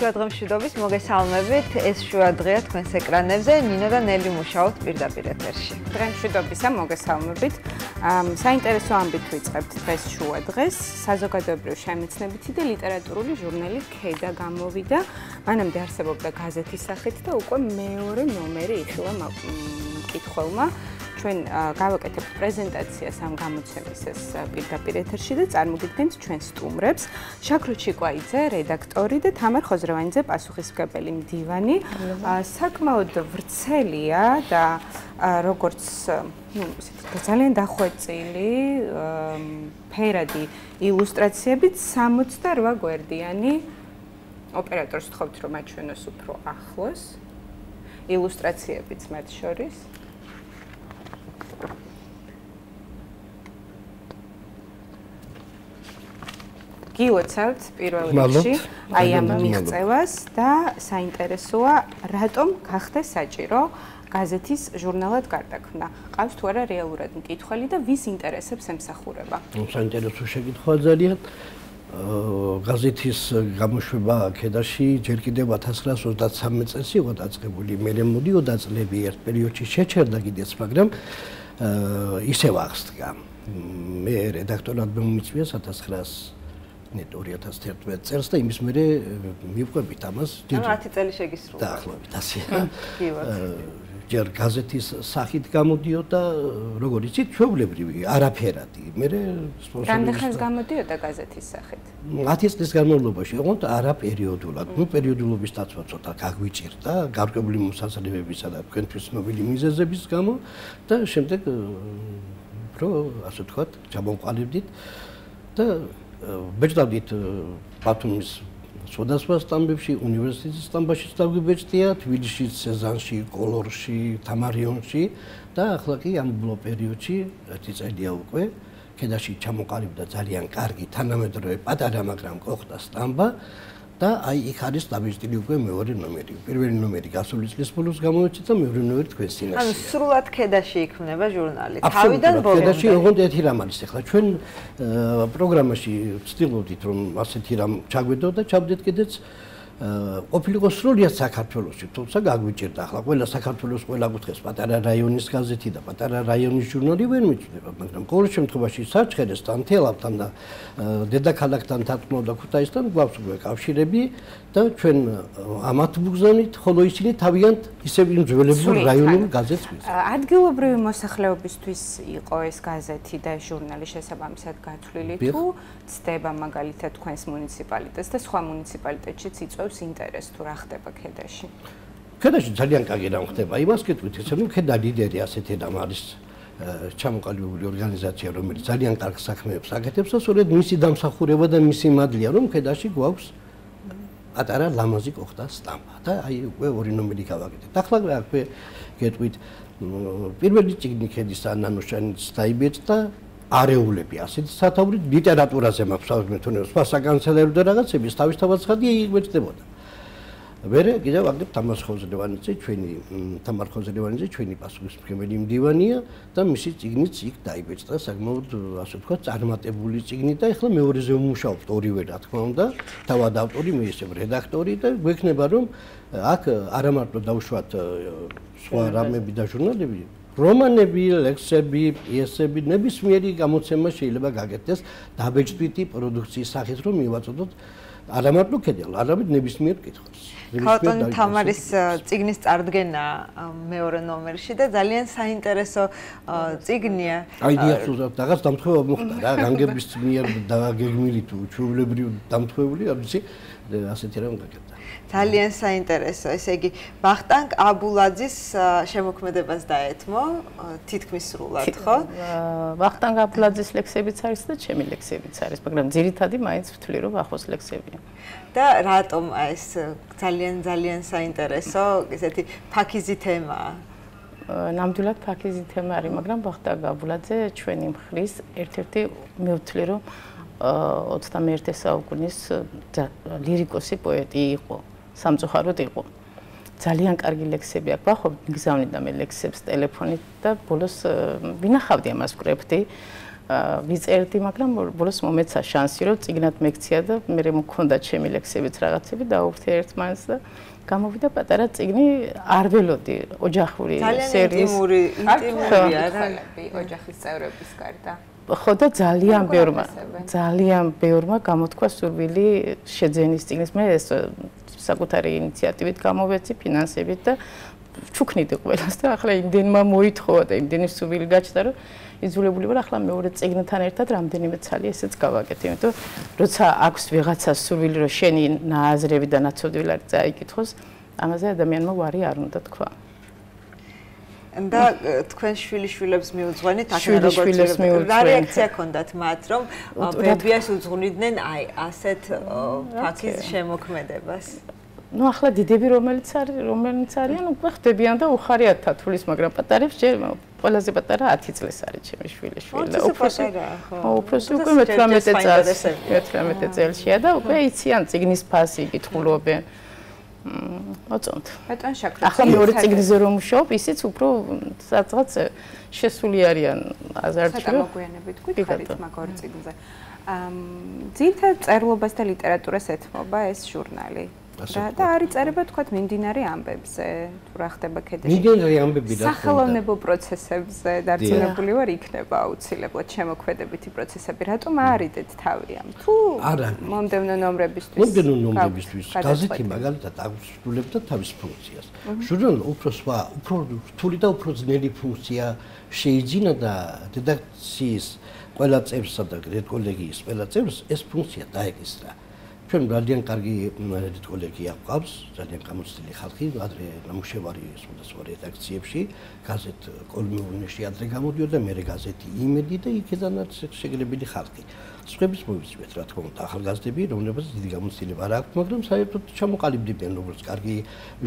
შუადღემშვიდობის მოგესალმებით. ეს შუადღეა თქვენს ეკრანებზე ნინო და ნელი მუშაობთ პირდაპირ ეთერში. დღემშვიდობისა მოგესალმებით. საინტერესო ამბით ვიწყებთ დღეს შუადღეს. საზოგადოებრივ შემეცნებითი და ლიტერატურული ჟურნალი ქედა გამოვიდა. მანამდე არსებობდა გაზეთის სახით და უკვე მეორე ნომერი იხილა მკითხველმა. ჩვენ გავაკეთებთ პრეზენტაციას ამ გამოცემისეს პირდაპირ ეთერში და წარმოგიდგენთ ჩვენ სტუმრებს შაქრო ჩიკვაიძე რედაქტორი და თამარ ხოზრევანიძე პასუხისმგებელი მდივანი საკმაოდ ვრცელია და როგორც ну, это ძალიან დახვეწილი, э, ფერადი ილუსტრაციებით 68 გვერდიანი ოპერატორს თხოვთ, რომ აჩვენოს უფრო ახლოს ილუსტრაციებით მათ შორის. გიოცავთ პირველ რიგში აი ამ მიღწევას და საინტერესოა რატომ გახდა საჭირო გაზეთის ჟურნალად გარდაქმნა. ყავს თუ არა რეალურად მკითხველი და ვის ინტერესებს ემსახურება? ნუ საინტერესო შეკითხვა ძალიან. გაზეთის გამოშვება ქედაში ჯერ კიდევ 1933 წელს იყო დაწყებული. მე მე მოდიო დაწლები ერთ პერიოდში შეჩერდა კიდეც, მაგრამ ისევ აღსდგა. მე რედაქტორად მომიწვია 1900 წელს და იმის მერე მივყვებით ამას. ანუ 10 წელი შეგისრულა. დაახლოებით ასე. კი ვარ. ჯერ გაზეთის სახით გამოდიოდა, როგორც იცით, ჩვეულებრივი, არაფერადი. მე სპონსორი ვარ. რამდენს გამოდიოდა გაზეთის სახით? 10 წლის განმავლობაში, ოღონდ არა პერიოდულად. ნუ პერიოდულობის დაცვა ცოტა გაგვიჭირდა, გარკვეული მოსაზრებებისა და თქვენთვის ნობილი მიზეზების გამო და შემდეგ პრო, ასე თქვა, ჩამოყალიბდით და მეჭდავდით ბათუმის სხვადასხვა სტამბებში, უნივერსიტეტის სტამბაშიც დაგვიბეჭდია, თბილისში, სეზანში, კოლორში, თამარიონში და ახლა კი ამ ბლო პერიოდში, რაც წელია უკვე, ქედაში ჩამოყალიბდა ძალიან კარგი თანამედროვე პატარა, მაგრამ ყოხტა სტამბა და აი იქ არის დაბეჭდილი უკვე მეორე ნომერი. პირველი ნომერი გასული წლის ბოლოს გამოიცა და მეორე ნომერი თქვენ წინაშე. ანუ სრულად ქედაში იქმნება ჟურნალი. თავიდან ბოლომდე. ქედაში ოღონდ ერთი რამ არის ახლა. ჩვენ პროგრამაში ვცდილობდით რომ ასეთი რამ ჩაგვედო და ჩავდეთ კიდეც ყოფილიყო სრულიად საქართველოსი, თუმცა გაგვიჭირდა ახლა ყველა საქართველოს ყველა კუთხეს პატარა რაიონის გაზეთი და პატარა რაიონის ჟურნალი ვერ მიჩნდება, მაგრამ ყოველ შემთხვევაში საჩხერესთან, თელავთან და დედაქალაქთან თათმოდა ქუთაისთან გვაქვს უკვე კავშირები და ჩვენ ამათ ბუგზანით ხოლო ისინი თავიანთ ისევ იმ ძველებურ რაიონულ გაზეთს მისცემენ. ადგილობრივი მოსახლეობისთვის იყო ეს გაზეთი და ჟურნალი შესაბამისად გაცვლილი თუ ცდება მაგალითად თქვენს მუნიციპალიტეტს და სხვა მუნიციპალიტეტშიც იწევს ინტერესს თუ რა ხდება ქედაში. ქედაში ძალიან კარგი რამ ხდება. იმას კითხვით, ესე რომ ქედა ლიდერი ასეთი რამ არის ჩამოყალიბებული ორგანიზაცია, რომელიც ძალიან კარგ საქმეებს აკეთებს და სწორედ მისი დამსახურება და მისი მადლია, რომ ქედაში გვაქვს ატარა ლამაზი ყოხტა სტამპა და აი უკვე ორი ნომერი გავაკეთეთ. ახლა რა ქვია, გეტყვით პირველი ციგნი ქედის ანანოშენიც დაიბეჭდა არეულები ასეთ სათაურით ლიტერატურაზე მაგასავე თუნდაც სხვა საგანცელებო და რაღაცების თავისთავად ხადი იყვეთდებოდა. ვერე კიდევ აგებ თამარხოზ ლევანიძე ჩვენი თამარხოზ ლევანიძე ჩვენი პასუხისმგებელი მდივანია და მისი ციგნიც იქ დაიბეჭდა საკმაოდ ასე ვთქვა წარმატებული ციგნი და ეხლა მეორეზე ვმუშაობთ ორივე რა თქმა უნდა თავად ავტორი მე ესე რედაქტორი და გვექნება რომ აქ არამარტო დავშვათ სხვა რამები და ჟურნალები რომანები, ლექსები, პიესები ნებისმიერი გამოცემა შეიძლება გაგეთდეს დაბეჭდვითი პროდუქციის სახით, რომ მივაწოდოთ არამარტო კედელ, არამედ ნებისმიერ კითხვას. ქალთონი თამარის ციგნის წარდგენა მეორე ნომერში და ძალიან საინტერესო ციგნია. აი დიახ, რაღაც დამთხევა მოხდა რა, განგების მიერ დაგეგმილი თუ ჩვეულებრივი დამთხევული, არ ვიცი, ასეთი რამ გაკეთდა. ძალიან საინტერესო. ესე იგი, ბახტანგ აბულაძის შემოქმედებას დაეთმო თითქმის სრულად, ხო? ბახტანგ აბულაძის ლექსებიც არის და ჩემი ლექსებიც არის, მაგრამ ძირითადად მაინც ვთვლი, რომ ახოს ლექსებია. და რატომ ეს ძალიან ძალიან საინტერესო ესეთი ფაქიზი თემაა? ნამდვილად ფაქიზი თემა არის, მაგრამ ბახტანგ აბულაძე ჩვენი მხრის ერთ-ერთი მე ვთვლი, რომ 21 საუკუნის ლირიკოსი პოეტი იყო. სამწუხაროდ იყო. ძალიან კარგი ლექსები აქვს, ხო, გზავნიდა მე ლექსებს ტელეფონით და ბოლოს ვინახავდი ამას კრეფტი. ვიწერდი, მაგრამ ბოლოს მომეცა შანსი, რომ ციგნატ მექცია და მე მე მქონდა ჩემი ლექსებიც რაღაცები და ურთიერთმანს და გამოვიდა პატარა ციგნი არველოდი ოჯახური სერიის ინტიმური ინტიმური არალები ოჯახის წევრების გარდა ხო და ძალიან ბევრმა ძალიან ბევრმა გამოთქვა სურვილი შეძენის ციგნის მე ეს საკუთარი ინიციატივით გამოვეცი ფინანსებით და ჩუქნიდი ყველას და ახლა იმდენმა მოითხოვა და იმდენი სუბილი გაჩნდა რომ იძულებული ვარ ახლა მეორე წიგნთან ერთად რამდენიმე ცალი ესეც გავაკეთე იმიტომ როცა აქვს ვიღაცა სუბილი რომ შენი ნააზრები და ნაცოდვილად წაიკითხოს ამაზე ადამიანმა ვარი არ უნდა თქვა და თქვენ შვილიშვილებს მიუძღვენით ახლა როგორც რა რეაქცია ჰქონდათ მათ რომ ბებიას უძღვნიდნენ აი ასეთ ფაქის შემოქმედებას ну ახლა დიდები რომელიც არის რომელიც არიან უკვე ხდებიან და უხარი 10 თათულის მაგრამ პატარებს ჯერ ყველაზე პატარა 10 წლის არის ჩემი შვილი შვილი უფროსი ხო უფროსი უკვე 18 წელს 18 წელშია და უკვე იციან ციგნის ფასი გითხულობენ მ აწონთ ბატონ შაკრა ახლა მეორე ციგნზე რომ მუშაობ ისიც უფრო საწაც შესული არიან აზარტში რომ მოგვიანებით გვიხარით მაგორი ციგნზე ამ ძირთა წერლობას და ლიტერატურას ეთმობა ეს ჟურნალი ასე და არი წერება თქვა მინდინარე ამბებზე თუ რა ხდება ქედაში მინდინარე ამბები და სახელოვნებო პროცესებზე დარწმუნებული ვარ იქნება აუცილებლად შემოქმედებითი პროცესები რატომ არიდეთ თავი ამ თუ არა მომდენო ნომრებისთვის მომდენო ნომრებისთვის გაზეთი მაგალითად აღსრულებს და თავის ფუნქციას ჟურნალი უფრო სხვა უფრო რთული და უფრო ძნელი ფუნქცია შეიძინა და დედაქციის ყველა წევსსა და კოლეგიის ყველა წევს ეს ფუნქცია დაეკისრა ჩვენ ძალიან კარგი კოლეგია გვყავს, ძალიან გამოცდილი ხალხი, ადრე ნამუშევარი სხვადასხვა რედაქციებში, გაზეთ კოლმეურნეში ადრე გამოდიოდა, მერე გაზეთი იმედი და იქიდანაც შეგრებილი ხალხი. სხვების მოვიწვიეთ, რა თქმა უნდა, ახალგაზრდები, რომლებსაც დიდი გამოცდილება არ აქვთ, მაგრამ საერთოდ ჩამოყალიბდებიან როგორც კარგი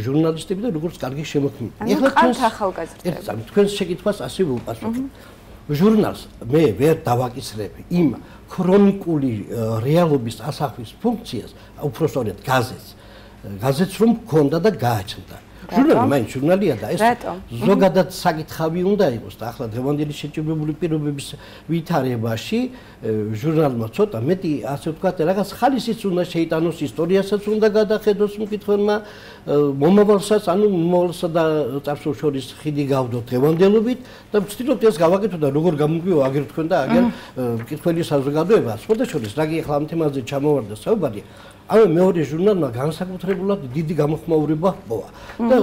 ჟურნალისტები და როგორც კარგი შემოქმედი. ეხლა თქვენ ახალგაზრდები. ეხლა თქვენს შეკითხვას ასე ვუპასუხებ. ჟურნალს მე ვერ დავაკისრებ იმ ქრონიკული რეალობის ასახვის ფუნქციას, უფრო სწორედ გაზეთს. გაზეთს რომ გქონდა და გააჩნდა. ჟურნალი მაინც ჟურნალია და ეს ზოგადად საკითხავი უნდა იყოს და ახლა დღევანდელი შეჭებული პირობების ვითარებაში ჟურნალმა ცოტა მეტი ასე ვთქვათ რაღაც ხალისიც უნდა შეიტანოს ისტორიასაც უნდა გადახედოს მკითხველმა მომავალსაც ანუ მომავალსა და წარსულ შორის ხიდი გავდოთ დღევანდელობით და ვცდილობ ეს გავაკეთო და როგორ გამომგვიო აგერ თქვენ და აგერ მკითხველი საზოგადოება სხვა და შორის რაგი ახლა ამ თემაზე ჩამოვარდა საუბარი ამ მეორე ჟურნალმა განსაკუთრებულად დიდი გამოხმაურება ჰპოვა და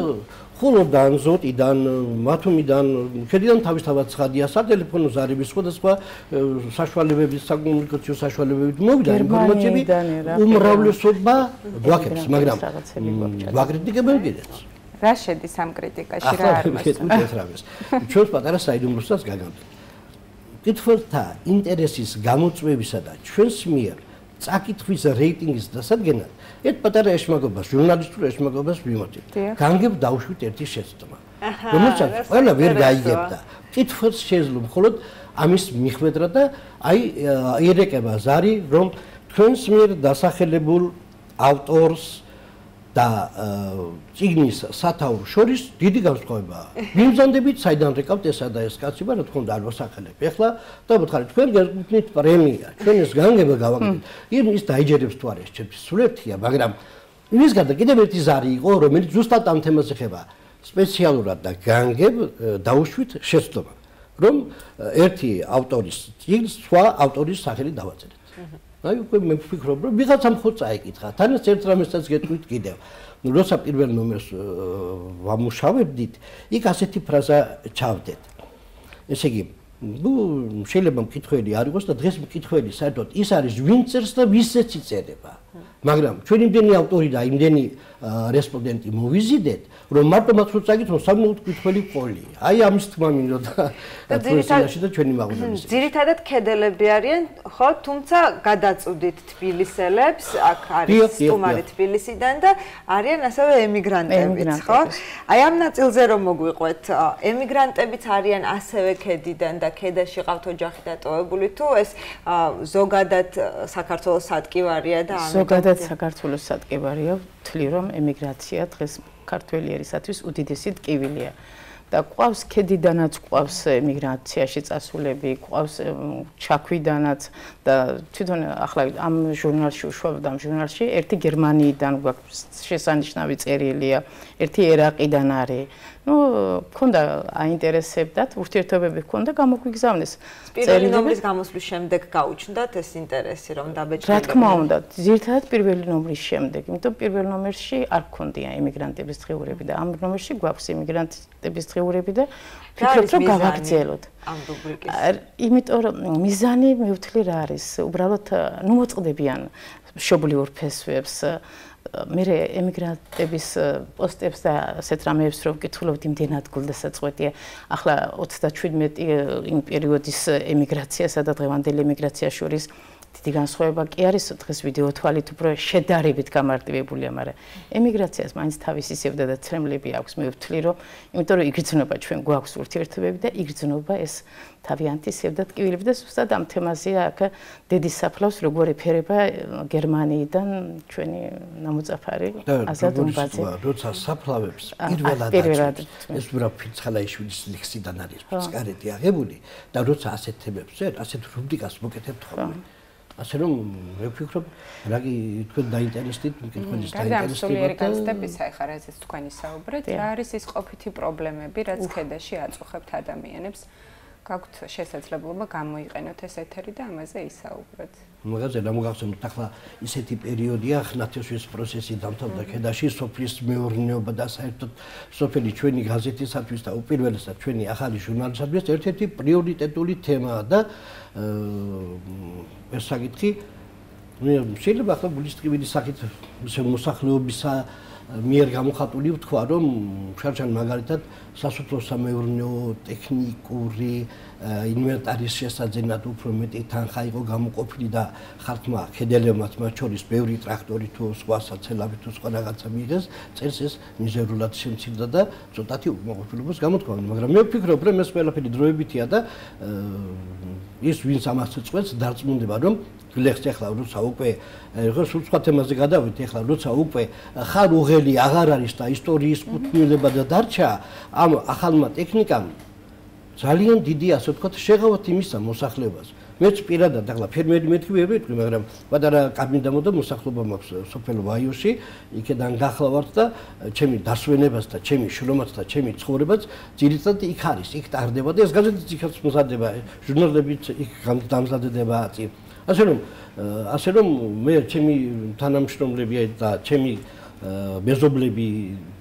ხულობდან ზოტიდან მათუმიდან შედიდან თავისთავად ცხადია სატელეფონო ზარები სხვადასხვა საშუალებებით საკომუნიკაციო საშუალებებით მოვიდა ინფორმაციები უმრავლესობა გვაქვს მაგრამ ვაკრიტიკებენ კიდეც რა შედის ამ კრიტიკაში რა არის ეს უჭერს რამეს ჩვენ პატარა საიდუმლოსაც გაგამდეთ კითხულთა ინტერესის გამოწვევისა და ჩვენს მიერ წაკითხვის რეიტინგის დასადგენად ერთ პატარა ეშმაკობას, ჟურნალისტურ ეშმაკობას ვიმოწერ. განგებ დავშვით ერთი შეცდომა. რომელსაც ყველა ვერ დაიგებდა. კითხვის შეძლო მხოლოდ ამის მიხვედრა და აი ერეკება ზარი რომ თქვენს მიერ დასახელებულ ავტორს და ციგნის სათაურ შორის დიდი განსხვავებაა. მიმზანდებით, საიდან რეკავთ ესა და ეს კაცი, მაგრამ თქვენ და ალბასახელები. ეხლა დავუთხარი, თქვენ გეკუთვნით პრემია, თქვენ ეს განგება გავაკეთეთ. იმ ის დაიჯერებს თუ არის ჩემს სულერთია, მაგრამ იმის გარდა კიდევ ერთი ზარი იყო, რომელიც ზუსტად ამ თემას ეხება. სპეციალურად და განგებ დაუშვით შეცდომა, რომ ერთი ავტორის ციგნს სხვა ავტორის სახელით დავაწერეთ. აი უკვე მე ვფიქრობ რომ ვიღაც ამ ხოლ წაიკითხა თან ეს ერთ რამესაც გეტყვით კიდევ ну როცა პირველ ნომერს ვამუშავებდით იქ ასეთი ფრაზა ჩავდეთ ესე იგი ну შეიძლება მკითხველი არ იყოს და დღეს მკითხველი საერთოდ ის არის ვინ წერს და ვისეც იწერება მაგრამ ჩვენ იმდენი ავტორი და იმდენი რესპონდენტი მოვიზიდეთ რომ მარტო მათ რო წაგიწო 60 კითხველი ყოლი. აი ამის თმა მინდო და ძირითადად და ჩვენი მაღაზია. ძირითადად კედელები არიან, ხო? თუმცა გადაწვდით თბილისელებს, აქ არის სტუმარი თბილისიდან და არიან ასევე ემიგრანტებიც, ხო? აი ამ ნაწილზე რომ მოგვიყვეთ, ემიგრანტებიც არიან ასევე ქედიდან და ქედაში ყავთ ოჯახი დატოვებული თუ ეს ზოგადად საქართველოს სატკივარია და ამიტომ ზოგადად საქართველოს სატკივარია ვთვლი, რომ ემიგრაცია დღეს ქართველი ერისათვის უდიდესი ტკივილია. და ყავს ქედიდანაც ყავს ემიგრაციაში წასულები, ყავს ჩაქვიდანაც და თვითონ ახლა ამ ჟურნალში უშუალოდ ამ ჟურნალში ერთი გერმანიიდან გვაქვს შესანიშნავი წერილია, ერთი ერაყიდან არის ну, მქონდა აინტერესებდათ, ურთიერთობები მქონდა, გამოგვიგზავნეს. პირველი ნომრის გამოსვლის შემდეგ გაუჩნდათ ეს ინტერესი, რომ დაბეჭდეთ. რა თქმა უნდა, ზირთადად პირველი ნომრის შემდეგ, იმიტომ პირველ ნომერში არ გქონდია ემიგრანტების ღეურები და ამ ნომერში გვაქვს ემიგრანტების ღეურები და ფიქრობ, რომ გავაგზავნოთ. ამ რუბრიკის. იმიტომ რომ მიზანი მეუთლი რა არის? უბრალოდ ნუ მოწყდებიან შობლიურ ფესვებს. მე რე ემიგრანტების პოსტებს და ასეთ რამეებს რო ვკითხულობდი იმდენად გულდასაწყვეტია ახლა 37 იმ პერიოდის ემიგრაცია სადაც დღევანდელი ემიგრაცია შორის დიდი განსხვავება კი არის დღეს ვიდეო თვალით უფრო შედარებით გამარტივებული, მაგრამ ემიგრაციას მაინც თავის ისევდა და ცრემლები აქვს მე ვთვლი რომ იმიტომ რომ იგრძნობა ჩვენ გვაქვს ურთიერთობები და იგრძნობა ეს თავიანთი ისევდა ტკივილები და ზუსტად ამ თემაზეა აქ დედის საფლავს როგორ ეფერება გერმანიიდან ჩვენი ნამოწაფარი აზად უბაძე როცა საფლავებს პირველად ეს ვრაფიც ხალაიშვილის ლექსიდან არის ფსკარეთი აღებული და როცა ასეთ თემებზე ასეთ რუბრიკას მოკეთებ ხოლმე ასე რომ მე ვფიქრობ, რაგი თქვენ დაინტერესდით, თქვენ დაინტერესდებათ. და სამსურიერიკანსტების ახლა რაც თქვენი საუბრეთ, რა არის ის ყოფითი პრობლემები, რაც ქედაში აწუხებთ ადამიანებს? გაქვთ შესაძლებლობა გამოიყენოთ ეს ეთერი და ამაზე ისაუბროთ. მოგეწერა და მოგახსენოთ ახლა ისეთი პერიოდია ხნათესვის პროცესი დამთავრდა ქედაში სოფლის მეურნეობა და საერთოდ სოფელი ჩვენი გაზეთისათვის და უპირველესად ჩვენი ახალი ჟურნალისტებისთვის ერთ-ერთი პრიორიტეტული თემაა და ეს საკითხი მე შეიძლება ახლა გულისტკივილის საკითხი მოსახლეობისა და მიერ გამოხატული ვთქვა, რომ ხარჩან მაგალითად სასოფლო-სამეურნეო ტექნიკური ინვენტარის შესაძენად უფრო მეტი თანხა იყო გამოყოფილი და ხართმა ხედელებმაც მათ შორის ბევრი ტრაქტორი თუ სხვა საცელავი თუ სხვა რაღაცა მიიღეს, წელს ეს მიზერულად შემცირდა და ცოტათი უმოყოფილებას გამოთქვამდნენ, მაგრამ მე ვფიქრობ, რომ ეს ყველაფერი დროებითია და ის ვინც ამას წვეს, დარწმუნდება, რომ გლეხს ეხლა როცა უკვე ეხლა სულ სხვა თემაზე გადავით ეხლა როცა უკვე ხარ უღელი აღარ არის და ისტორიის კუთვნილება და დარჩა ამ ახალმა ტექნიკამ ძალიან დიდი ასე ვთქვათ შეღავათ იმისა მოსახლებას მეც პირადად ახლა ფერმერი მეთქი ვერ ვიტყვი მაგრამ პატარა კაბინდამო და მოსახლობა მაქვს სოფელ ვაიოში იქიდან გახლავართ და ჩემი დასვენებას და ჩემი შრომას და ჩემი ცხოვრებას ძირითადად იქ არის იქ ტარდება და ეს გაზეთიც იქაც მზადდება ჟურნალებიც იქ გამდამზადდება აწი ასე რომ ასე რომ მე ჩემი თანამშრომლებია და ჩემი მეზობლები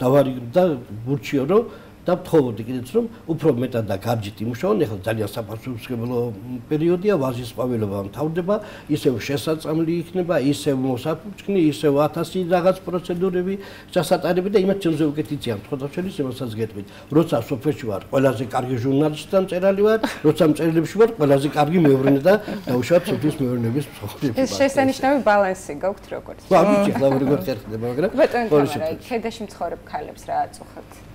დავარიგდა ბურჩიო რომ და ვთხოვოდი კიდეც რომ უფრო მეტად და გაბჯით იმუშაონ ახლა ძალიან საფასურსგებლო პერიოდია ვაზის ყვავილობა მთავრდება ისევ შესაძამლი იქნება ისევ მოსაფუჩქნი ისევ 1000 რაღაც პროცედურები ჩასატარები და იმათ ჩემზე უკეთ იციან თხოვდაშენის იმასაც გეტყვით როცა სოფეში ვარ ყველაზე კარგი ჟურნალისტი და მწერალი ვარ როცა მწერლებში ვარ ყველაზე კარგი მეურნე და დაუშავთ სოფლის მეურნეობის მსხვერპლი ეს შესანიშნავი ბალანსი გაქვთ როგორც ვაბიჭი ახლა როგორც ხერხდება მაგრამ ბატონო ქედაში მცხოვრებ ქალებს რა აწუხებთ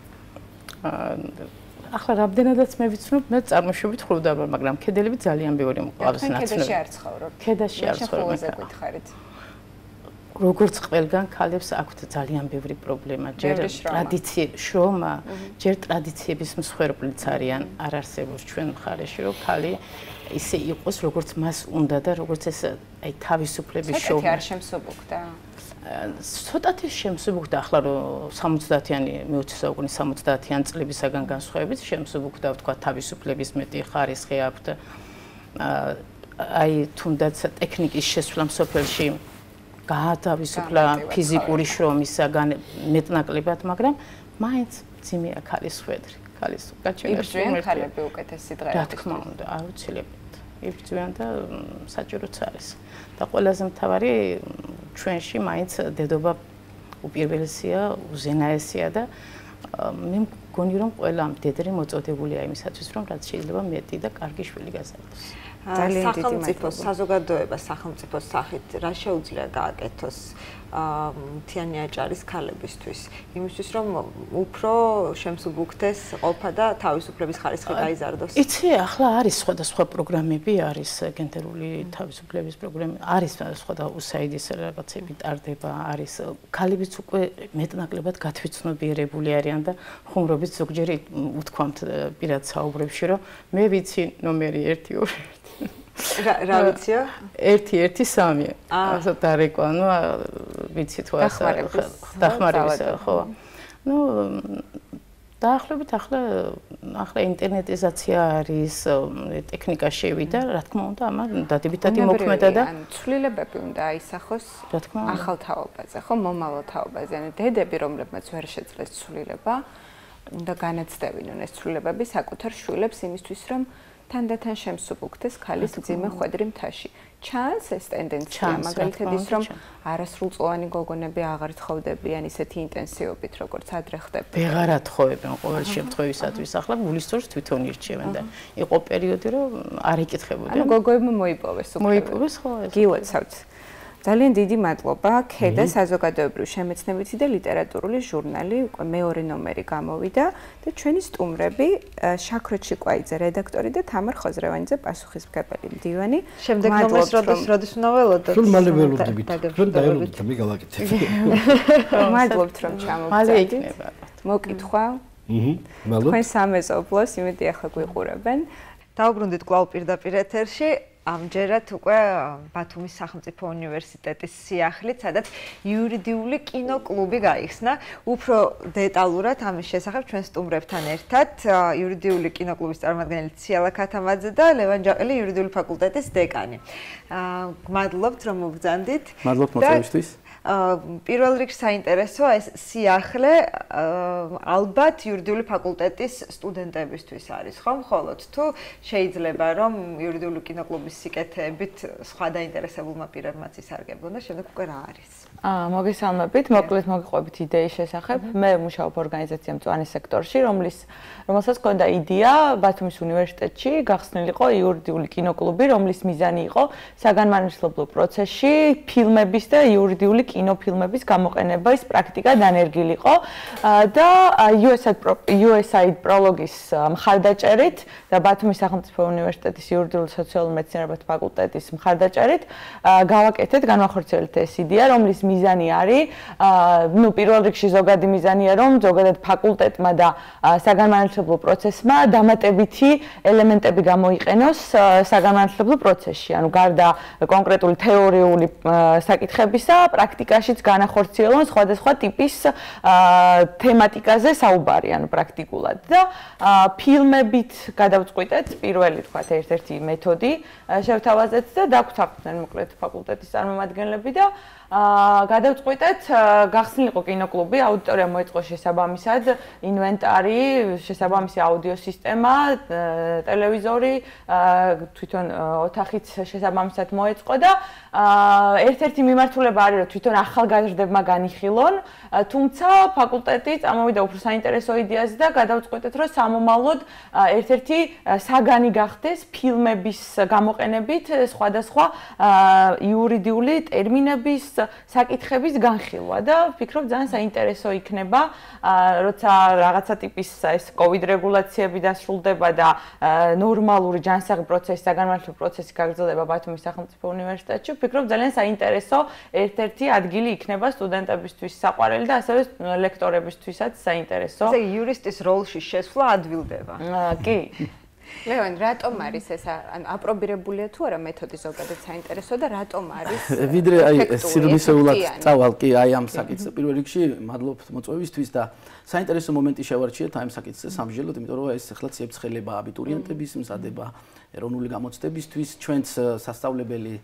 ახლა რამდენადაც მე ვიცნობ, მე წარმოშობით ხრუდაბა, მაგრამ ქედელები ძალიან ბევრი მყავს ნაცნობი. ქედაში არ ცხოვრობ. ქედაში არ ცხოვრობ. როგორც ყველგან ქალებს აქვთ ძალიან ბევრი პრობლემა, ჯერ ტრადიციები, შრომა, ჯერ ტრადიციების მსხვერპლიც არიან არ არსებობს ჩვენ მხარეში, რომ ქალი ისე იყოს, როგორც მას უნდა და როგორც ეს აი თავისუფლების შოუ. საერთოდ არ შემსუბუქდა. ცოტათი შემსუბუქდა ახლა რომ 70-იანი მე-20 საუკუნის 70-იან წლებისაგან განსხვავებით შემსუბუქდა ვთქვა თავისუფლების მეტი ხარისხი აქვს აი თუნდაც ტექნიკის შესვლა მსოფლიოში გაათავისუფლა ფიზიკური შრომისაგან მეტნაკლებად მაგრამ მაინც ძიმია ქალისხედრი ქალის გაჩენა ქალები უკეთესი დღეა რა თქმა უნდა აუცილებლად იბძვიან და საჭიროც არის და ყველაზე მთავარი ჩვენში მაინც დედობა უპირველესია, უზენაესია და მე მგონი რომ ყველა მდედრი მოწოდებულია იმისათვის რომ რაც შეიძლება მეტი და კარგი შვილი გაზარდოს. ძალიან დიდი სახელმწიფო საზოგადოება სახელმწიფო სახით რა შეუძლია გააკეთოს მთიანი აჭარის ქალებისთვის იმისთვის რომ უფრო შემსუბუქდეს ყოფა და თავისუფლების ხარისხი გაიზარდოს იცი ახლა არის სხვადასხვა პროგრამები არის გენდერული თავისუფლების პროგრამები არის სხვადასხვა უსაიდის რაღაცები ტარდება არის ქალებიც უკვე მეტნაკლებად გათვითცნობიერებული არიან და ხუმრობის ზოგჯერ უთქვამთ პირად საუბრებში რომ მე ვიცი ნომერი 1 2 3 რა ვიციო? 1 1 3. ასე დარეკვა, ну, ვიცი თუ ასე. დახმარების ხო. ну დაახლოებით ახლა ახლა ინტერნეტიზაცია არის, ტექნიკა შევიდა, რა თქმა უნდა, ამან დადებითად მოქმედა და ანუ ცვლილებები უნდა აისახოს ახალ თაობაზე, ხო, მომავალ თაობაზე. ანუ დედები, რომლებმაც ვერ შეძლეს ცვლილება, უნდა განაცდებინონ ეს ცვლილებები საკუთარ შვილებს იმისთვის, რომ თანდათან შემსუბუქდეს ქალის ძიმე ხვედრი მთაში. ჩანს ეს ტენდენცია, მაგალითად ის რომ არასრულწლოვანი გოგონები აღარ ცხოვდებიან ისეთი ინტენსივობით, როგორც ადრე ხდებოდა. ვეღარ ათხოვებენ ყოველ შემთხვევისათვის, ახლა გულისტურს თვითონ ირჩევენ და იყო პერიოდი რომ არ ეკითხებოდნენ. ანუ გოგოებმა მოიპოვეს უკვე. მოიპოვეს ხო ეს? გილოცავთ. ძალიან დიდი მადლობა ქედა საზოგადოებრივი შემეცნებითი და ლიტერატურული ჟურნალი უკვე მეორე ნომერი გამოვიდა და ჩვენი სტუმრები შაქროჩი კვაიძე რედაქტორი და თამარ ხოზრევანიძე პასუხისმგებელი მდივანი შემდეგ ნომერს როდის როდის უნდა ველოდოთ სულ მალე ველოდებით ჩვენ დაელოდოთ მე გავაკეთებ მადლობთ რომ ჩამოგდეთ მოკითხვა ჰმმ მადლობთ თქვენ სამეზობლოს იმედია ხა გვიყურებენ დაუბრუნდით კვალ პირდაპირ ეთერში ამჯერად უკვე ბათუმის სახელმწიფო უნივერსიტეტის სიახლით, სადაც იურიდიული კინოკლუბი გაიხსნა. უფრო დეტალურად ამის შესახებ ჩვენ სტუმრებთან ერთად იურიდიული კინოკლუბის წარმომადგენელი ციალა ქათამაძე და ლევან ჯაყელი იურიდიული ფაკულტეტის დეკანი. აა მადლობთ რომ მოგზანდით. მადლობთ მოწვევისთვის. პირველ რიგში საინტერესოა ეს სიახლე ალბათ იურიდიული ფაკულტეტის სტუდენტებისთვის არის, ხო? მხოლოდ თუ შეიძლება რომ იურიდიული კინოკლუბის სიკეთეებით სხვა დაინტერესებულმა პირებმაც ისარგებლონ და შემდეგ უკვე რა არის? აა მოგესალმებით, მოკლედ მოგიყვებით იდეის შესახებ. მე მუშაობ ორგანიზაციამ წვანის სექტორში, რომლის რომელსაც ჰქონდა იდეა ბათუმის უნივერსიტეტში გახსნილიყო იურიდიული კინოკლუბი, რომლის მიზანი იყო საგანმანათლებლო პროცესში ფილმების და იურიდიული კინოფილმების გამოყენება ის პრაქტიკა დანერგილიყო და USAID USAID პროლოგის მხარდაჭერით და ბათუმის სახელმწიფო უნივერსიტეტის იურიდიულ სოციალურ მეცნიერებათა ფაკულტეტის მხარდაჭერით გავაკეთეთ განახორციელეთ ეს იდეა რომლის მიზანი არის ნუ პირველ რიგში ზოგადი მიზანია რომ ზოგადად ფაკულტეტმა და საგანმანათლებლო პროცესმა დამატებითი ელემენტები გამოიყენოს საგანმანათლებლო პროცესში ანუ გარდა კონკრეტული თეორიული საკითხებისა პრაქტიკ პრაქტიკაშიც განახორციელონ სხვადასხვა ტიპის თემატიკაზე საუბარი, ანუ პრაქტიკულად და ფილმებით გადავწყვიტეთ პირველი თქვა ერთ-ერთი მეთოდი შევთავაზეთ და დაგვთანხმდნენ მოკლედ ფაკულტეტის წარმომადგენლები და აა გადავწყვიტეთ გახსნილიყო კინოკლუბი, აუდიტორია მოეწყო შესაბამისად, ინვენტარი, შესაბამისი აუდიო სისტემა, ტელევიზორი, თვითონ ოთახიც შესაბამისად მოეწყო და აა ერთ-ერთი მიმართულება არის რომ თვითონ ახალგაზრდებმა განიხილონ, თუმცა ფაკულტეტი წამოვიდა უფრო საინტერესო იდეაზე და გადავწყვიტეთ რომ სამომავლოდ ერთ-ერთი საგანი გახდეს ფილმების გამოყენებით სხვადასხვა იურიდიული ტერმინების საკითხების განხილვა და ვფიქრობ ძალიან საინტერესო იქნება, როცა რაღაცა ტიპის ეს COVID რეგულაციები დასრულდება და ნორმალური ჯანსაღი პროცესი, საგანმანათლებლო პროცესი გაგრძელდება ბათუმის სახელმწიფო უნივერსიტეტში, ვფიქრობ ძალიან საინტერესო ერთ-ერთი ადგილი იქნება სტუდენტებისთვის საყვარელი და ასევე ლექტორებისთვისაც საინტერესო. ესე იურისტის როლში შესვლა ადვილდება. კი. ლეონ, რატომ არის ესა, ანუ აპრობირებულია თუ არა მეთოდი ზოგადად საინტერესო და რატომ არის? ვიდრე აი სიდმისეულად წავალ კი აი ამ საკითხზე პირველ რიგში მადლობთ მოწვევისთვის და საინტერესო მომენტი შევარჩიეთ აი ამ საკითხზე სამჯერად, იმიტომ რომ ეს ხლაც ეცხელება აბიტურიენტების მზადება ეროვნული გამოცდებისთვის ჩვენც სასწავლებელი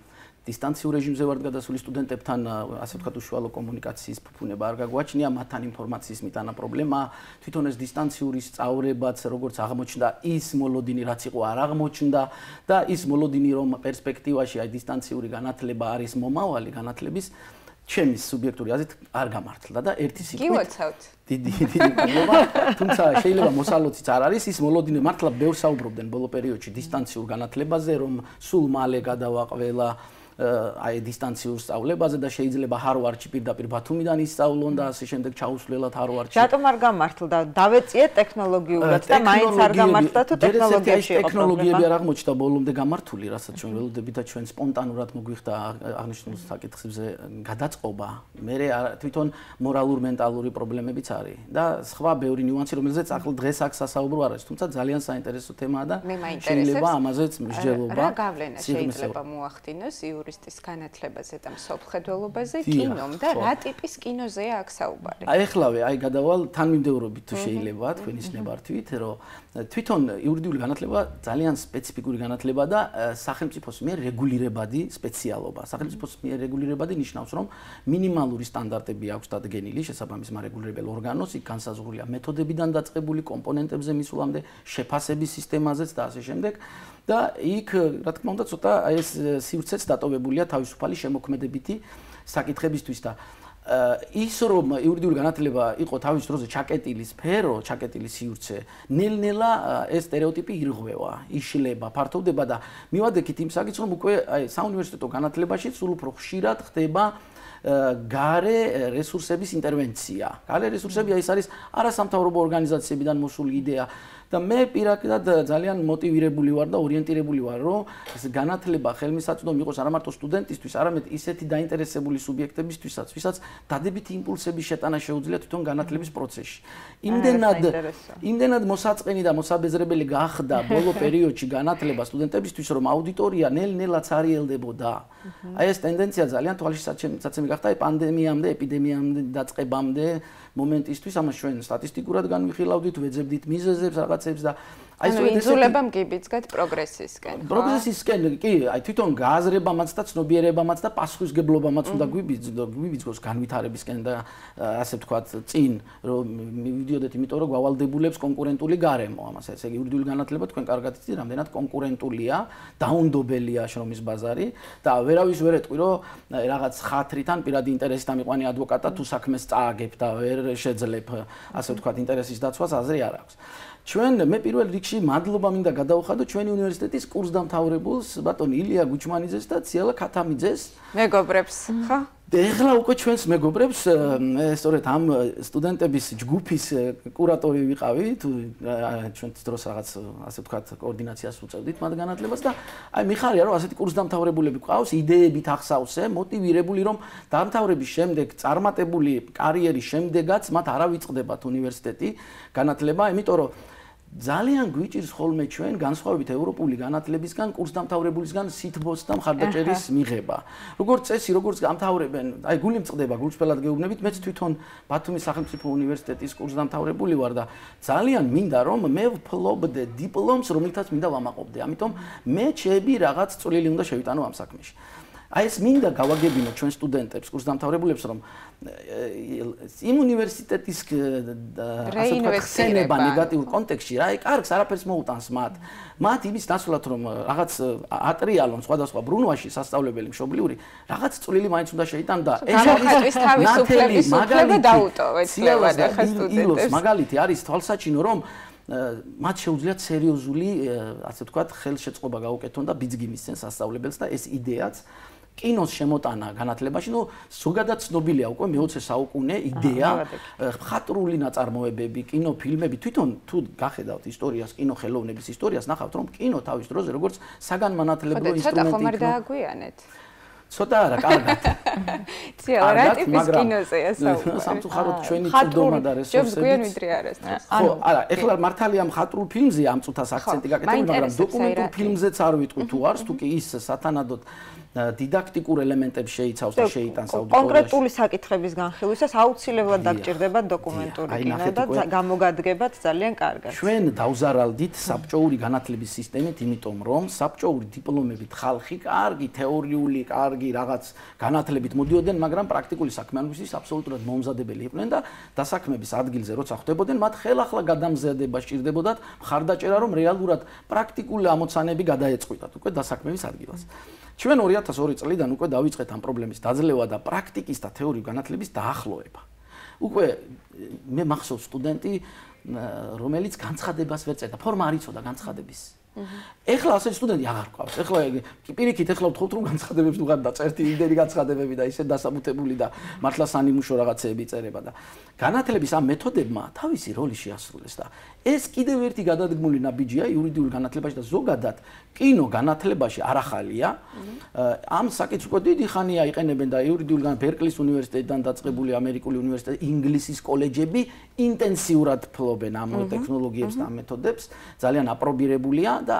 დისტანციურ რეჟიმზე ვარ გადასული სტუდენტებთან, ასე ვთქვათ, უშუალო კომუნიკაციის ფუფუნება არ გაგვაჩნია, მათთან ინფორმაციის მიტანა პრობლემა. თვითონ ეს დისტანციური სწავლებაც, როგორც აღმოჩნდა, ის მოლოდინი რაც იყო არ აღმოჩნდა და ის მოლოდინი რომ პერსპექტივაში აი დისტანციური განათლება არის მომავალი განათლების ჩემი სუბიექტური აზრით არ გამართლდა და ერთი სიტყვით დიდი პრობლემა თუმცა შეიძლება მოსალოდიც არ არის ის მოლოდინე მართლა ბევრს აუბრობდნენ ბოლო პერიოდში დისტანციურ განათლებაზე რომ სულ მალე გადავაყველა აი დისტანციურ სწავლებაზე და შეიძლება ჰარვარდში პირდაპირ ბათუმიდან ისწავლონ და ასე შემდეგ ჩაუსვლელად ჰარვარდში. რატომ არ გამართლდა? დავეწიე ტექნოლოგიურად და მაინც არ გამართლდა თუ ტექნოლოგიაში იყო. ტექნოლოგიები არ აღმოჩნდა ბოლომდე გამართული, რასაც ჩვენ ველოდები და ჩვენ სპონტანურად მოგვიხდა აღნიშნულ საკითხებზე გადაწყობა. მე თვითონ მორალურ მენტალური პრობლემებიც არის და სხვა ბევრი ნიუანსი, რომელზეც ახლა დღეს აქ სასაუბრო არის, თუმცა ძალიან საინტერესო თემაა და შეიძლება ამაზეც მსჯელობა. რა გავლენა შეიძლება მოახდინოს იური ტერორისტის განათლებაზე და მსოფლმხედველობაზე კინომ და რა ტიპის კინოზე აქვს საუბარი? აი ეხლავე, აი გადავალ თანმიმდევრობით თუ შეიძლება თქვენის ნებართვით, რომ თვითონ იურიდიული განათლება ძალიან სპეციფიკური განათლება და სახელმწიფოს მიერ რეგულირებადი სპეციალობა. სახელმწიფოს მიერ რეგულირებადი ნიშნავს, რომ მინიმალური სტანდარტები აქვს დადგენილი შესაბამის მარეგულირებელ ორგანოს, იქ განსაზღვრულია მეთოდებიდან დაწყებული კომპონენტებზე მისვლამდე, შეფასების სისტემაზეც და ასე შემდეგ. და იქ რა თქმა უნდა ცოტა ეს სივრცეც დატოვებულია თავისუფალი შემოქმედებითი საკითხებისთვის და ის რომ იურიდიული განათლება იყო თავის დროზე ჩაკეტილი სფერო, ჩაკეტილი სივრცე, ნელ-ნელა ეს стереოტიპი ირღვევა, იშლება, ფართოვდება და მივადგენთ იმ საკითხს რომ უკვე აი საუნივერსიტეტო განათლებაში სულ უფრო ხშირად ხდება gare რესურსების ინტერვენცია. gare რესურსები აი ეს არის არასამთავრობო ორგანიზაციებიდან მოსული იდეა და მე პირადად ძალიან мотиვირებული ვარ და ორიენტირებული ვარ, რომ ეს განათლება ხელმისაწვდომი იყოს არა მარტო სტუდენტისთვის, არამედ ისეთი დაინტერესებული სუბიექტებისთვისაც, ვისაც დადებითი იმპულსების შეტანა შეუძლია თვითონ განათლების პროცესში. იმდენად იმდენად მოსაწყენი და მოსაბეზრებელი გახდა ბოლო პერიოდში განათლება სტუდენტებისთვის, რომ აუდიტორია ნელ-ნელაც არიელდებოდა. აი ეს ტენდენცია ძალიან თვალშისაცემი გახდა პანდემიამდე, ეპიდემიამდე დაწყებამდე, მომენტისთვის ამას ჩვენ სტატისტიკურად განვიხილავდით, ვეძებდით მიზეზებს რაღაცებს და აი ზულებამ კი ბიცგეთ პროგრესისკენ. პროგრესისკენ კი, აი თვითონ გააზრებამაც და ცნობიერებამაც და პასუხისგებლობამაც უნდა გვიბიძგო, გვიბიძგოს განვითარებისკენ და ასე ვთქვათ, წინ რომ მივიდიოდეთ, იმიტომ რომ გავალდებულებს კონკურენტული გარემო ამას. ესე იგი, იურიდიული განათლება თქვენ კარგად იცით, რამდენად კონკურენტულია, დაუნდობელია შრომის ბაზარი და ვერავის ვერ ეტყვი, რომ რაღაც ხათრიდან პირადი ინტერესი დამიყვანე ადვოკატად თუ საქმეს წააგებ და ვერ შეძლებ ასე ვთქვათ ინტერესის დაცვას აზრი არ აქვს. ჩვენ მე პირველ რიგში ჩი მადლობა მინდა გადაუხადო ჩვენი უნივერსიტეტის კურსდამთავრებულს ბატონ ილია გუჩმანიძეს და ციალა ქათამიძეს მეგობრებს ხა და ეხლა უკვე ჩვენს მეგობრებს სწორედ ამ სტუდენტების ჯგუფის კურატორი ვიყავი თუ ჩვენ დროს რაღაც ასე ვთქვათ კოორდინაციას უწევდით მათ განათლებას და აი მიხარია რომ ასეთი კურსდამთავრებულები ყავს იდეებით ახსავსე მოტივირებული რომ დამთავრების შემდეგ წარმატებული კარიერის შემდეგაც მათ არავიწყდებათ უნივერსიტეტი განათლება იმიტომ რომ ძალიან გვიჭირს ხოლმე ჩვენ განსხვავებით ევროპული განათლებისგან, კურსდამთავრებულისგან სითბოს და მხარდაჭერის მიღება. როგორც წესი, როგორც გამთავრებენ, აი გული მწდება გულწრფელად გეუბნებით, მეც თვითონ ბათუმის სახელმწიფო უნივერსიტეტის კურსდამთავრებული ვარ და ძალიან მინდა რომ მე ვფლობდე დიპლომს, რომელთაც მინდა ვამაყობდე. ამიტომ მე ჩები რაღაც წვლილი უნდა შევიტანო ამ საქმეში. აი ეს მინდა გავაგებინო ჩვენ სტუდენტებს, კურსდამთავრებულებს რომ იმ უნივერსიტეტის ასე თქვა ხსენება ნეგატიურ კონტექსში რა, აი კარგს არაფერს მოუტანს მათ. მათ იმის დასულათ რომ რაღაც ატრიალონ სხვადასხვა ბრუნვაში სასწავლებელი მშობლიური რაღაც წვლილი მაინც უნდა შეიტან და ეს არის ნათელი მაგალითი დაუტოვეთ ძლევად ახალ სტუდენტებს. მაგალითი არის თვალსაჩინო რომ მათ შეუძლიათ სერიოზული ასე თქვა ხელშეწყობა გაუკეთონ და ბიძგი მისცენ სასწავლებელს და ეს იდეაც კინოს შემოტანა განათლებაში, ну, ზოგადად ცნობილია უკვე მე-20 საუკუნე იდეა, ხატრული ნაწარმოებები, კინოფილმები, თვითონ თუ გახედავთ ისტორიას, კინო ხელოვნების ისტორიას, ნახავთ, რომ კინო თავის დროზე როგორც საგანმანათლებლო ინსტრუმენტი იყო. ცოტა ხომ არ დააგვიანეთ? ცოტა არა, კარგად. ძიალა ტიპის კინოზე ასაუბრებს. სამწუხაროდ ჩვენი ჭდომა და რესურსები. ჯობს გვიან ვიდრე არის. ხო, არა, ეხლა მართალია მხატვრულ ფილმზე ამ წუთას აქცენტი გაკეთებული, მაგრამ დოკუმენტურ ფილმზეც არ ვიტყვი თუ mhm, არს, თუ mhm. კი ის სათანადოდ დიდაქტიკურ ელემენტებს შეიცავს და შეიტანს აუდიტორიას. კონკრეტული საკითხების განხილვისას აუცილებლად დაგჭირდება დოკუმენტური კინო და გამოგადგებათ ძალიან კარგად. ჩვენ დავზარალდით საბჭოური განათლების სისტემით, იმიტომ რომ საბჭოური დიპლომებით ხალხი კარგი თეორიული, კარგი რაღაც განათლები ნიშნებით მოდიოდნენ, მაგრამ პრაქტიკული საქმიანობისთვის აბსოლუტურად მომზადებელი იყვნენ და დასაქმების ადგილზე როცა ხდებოდნენ, მათ ხელახლა გადამზადება სჭირდებოდათ, მხარდაჭერა რომ რეალურად პრაქტიკული ამოცანები გადაეწყვიტათ უკვე დასაქმების ადგილას. ჩვენ 2002 წლიდან უკვე დავიწყეთ ამ პრობლემის დაძლევა და პრაქტიკის და თეორიის განათლების დაახლოება. უკვე მე მახსოვს სტუდენტი რომელიც განცხადებას ვერ წერდა, ფორმა არ იცოდა განცხადების. ეხლა ასე სტუდენტი აღარ ყავს. ეხლა პირიქით ეხლა ვთქვით რომ განცხადებებს თუ გან დაწერთი იმდენი განცხადებები და ისე დასამუტებული და მართლა სანიმუშო რაღაცეები წერება და განათლების ამ მეთოდებმა თავისი როლი შეასრულეს და ეს კიდევ ერთი გადადგმული ნაბიჯია იურიდიულ განათლებაში და ზოგადად კინო განათლებაში არ ახალია. ამ საკითხს უკვე დიდი ხანია იყენებენ და იურიდიულ განა ბერკლის უნივერსიტეტიდან დაწყებული ამერიკული უნივერსიტეტი, ინგლისის კოლეჯები ინტენსიურად ფლობენ ამ ტექნოლოგიებს და მეთოდებს, ძალიან აპრობირებულია და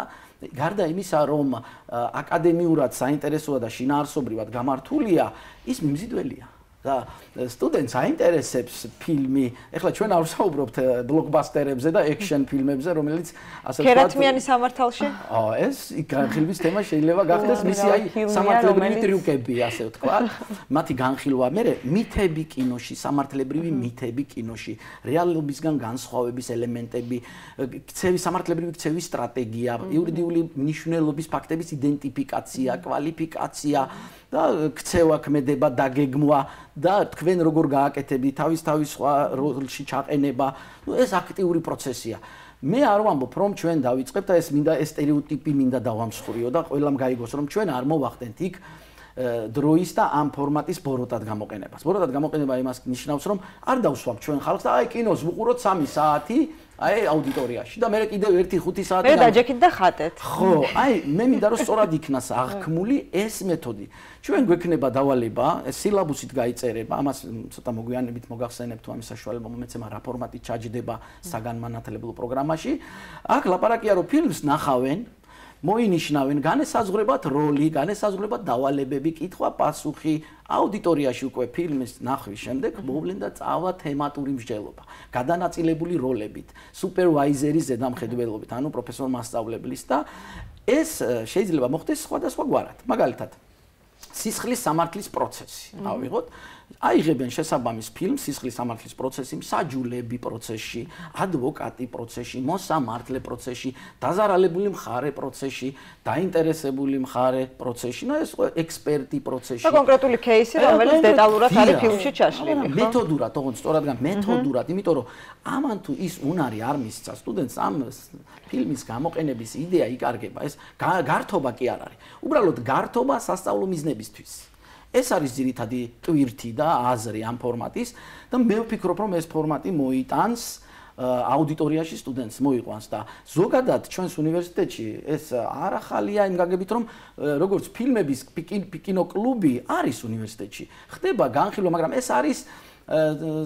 გარდა იმისა, რომ აკადემიურად საინტერესოა და შინაარსობრივად გამართულია, ის მიმზიდველია. და სტუდენტს აინტერესებს ფილმი. ეხლა ჩვენ არ ვსაუბრობთ ბლოკბასტერებზე და 액შენ ფილმებზე, რომელიც ასე ვთქვათ. გერათმიანი სამართალში? აა, ეს განხილვის თემა შეიძლება გახდეს მისი აი სამართლებრივი ტრიუკები, ასე ვთქვათ. მათი განხილვა, მე მითები კინოში, სამართლებრივი მითები კინოში, რეალობისგან განსხვავების ელემენტები, ქცევი, სამართლებრივი ქცევის სტრატეგია, იურიდიული მნიშვნელობის ფაქტების იდენტიფიკაცია, კვალიფიკაცია და ქცევა, ქმედება, დაგეგმვა და თქვენ როგორ გააკეთები თავის თავის სხვა როლში ჩაყენება ну ეს აქტიური პროცესია მე არ ვამბობ რომ ჩვენ დავიწყებთ ეს მინდა ეს стереოტიპი მინდა დავამსხვრიო და ყველამ გაიგოს რომ ჩვენ არ მოვახდენთ იქ დროის და ამ ფორმატის ბოროტად გამოყენებას. ბოროტად გამოყენება იმას ნიშნავს, რომ არ დავსვამ ჩვენ ხალხს და აი კინოს ვუყუროთ 3 საათი აი აუდიტორიაში და მე კიდე 1-5 საათი და მე დაჯექით და ხატეთ. ხო, აი მე მინდა რომ სწორად იქნას აღქმული ეს მეთოდი. ჩვენ გვექნება დავალება, სილაბუსით გაიწერება, ამას ცოტა მოგვიანებით მოგახსენებთ თუ ამის საშუალება მომეცემა რა ფორმატით ჩაჯდება საგანმანათლებლო პროგრამაში. აქ ლაპარაკია რომ ფილმს ნახავენ მოინიშნავენ განესაზღვრებათ როლი, განესაზღვრებათ დავალებები, კითხვა, პასუხი აუდიტორიაში უკვე ფილმის ნახვის შემდეგ მოვლენდა წავა თემატური მსჯელობა, გადანაწილებული როლებით, სუპერვაიზერის ზედამხედველობით, ანუ პროფესორ მასწავლებლის და ეს შეიძლება მოხდეს სხვადასხვა გვარად. მაგალითად, სისხლის სამართლის პროცესი. ავიღოთ, აიღებენ შესაბამის ფილმს სისხლის სამართლის პროცესში, საჯულები პროცესში, ადვოკატი პროცესში, მოსამართლე პროცესში, დაზარალებული მხარე პროცესში, დაინტერესებული მხარე პროცესში, ნუ ეს ექსპერტი პროცესში. და კონკრეტული кейსი, რომელიც დეტალურად არის ფილმში ჩაშლილი. მეთოდურად, თუნდაც სწორადგან მეთოდურად, იმიტომ რომ ამან თუ ის უნარი არ მისცა სტუდენტს ამ ფილმის გამოყენების იდეა იკარგება. ეს გართობა კი არ არის. უბრალოდ გართობა სასწავლო მიზნებისთვის. ეს არის ძირითადი ტვირთი და აზრი ამ ფორმატის და მე ვფიქრობ რომ ეს ფორმატი მოიტანს აუდიტორიაში სტუდენტს მოიყვანს და ზოგადად ჩვენს უნივერსიტეტში ეს არ ახალია იმ გაგებით რომ როგორც ფილმების კინო კლუბი არის უნივერსიტეტში ხდება განხილვა მაგრამ ეს არის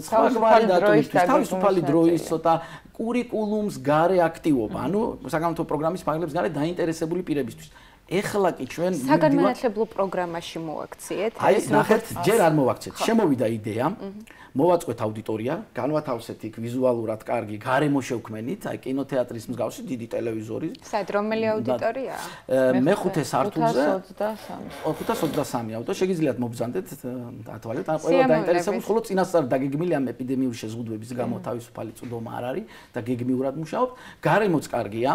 სხვაგვარი დატვირთვის თავისუფალი დროის ცოტა კურიკულუმს გარე აქტივობა ანუ საგამთო პროგრამის მაგლებს გარე დაინტერესებული პირებისთვის ეხლა კი ჩვენ საგანმანათლებლო პროგრამაში მოაქციეთ აი ნახეთ ჯერ არ მოვაქციეთ შემოვიდა იდეა მოვაწყეთ აუდიტორია განვათავსეთ იქ ვიზუალურად კარგი გარემო შევქმენით აი კინოთეატრის მსგავსი დიდი ტელევიზორი სად რომელი აუდიტორია მეხუთე სართულზე 523 523 აუდიტორია შეგიძლიათ მობზანდეთ დათვალეთ ან ყველა დაინტერესებული ხოლო წინასწარ დაგეგმილი ამ ეპიდემიური შეზღუდვების გამო თავისუფალი წვდომა არ არის და გეგმიურად მუშაობთ გარემოც კარგია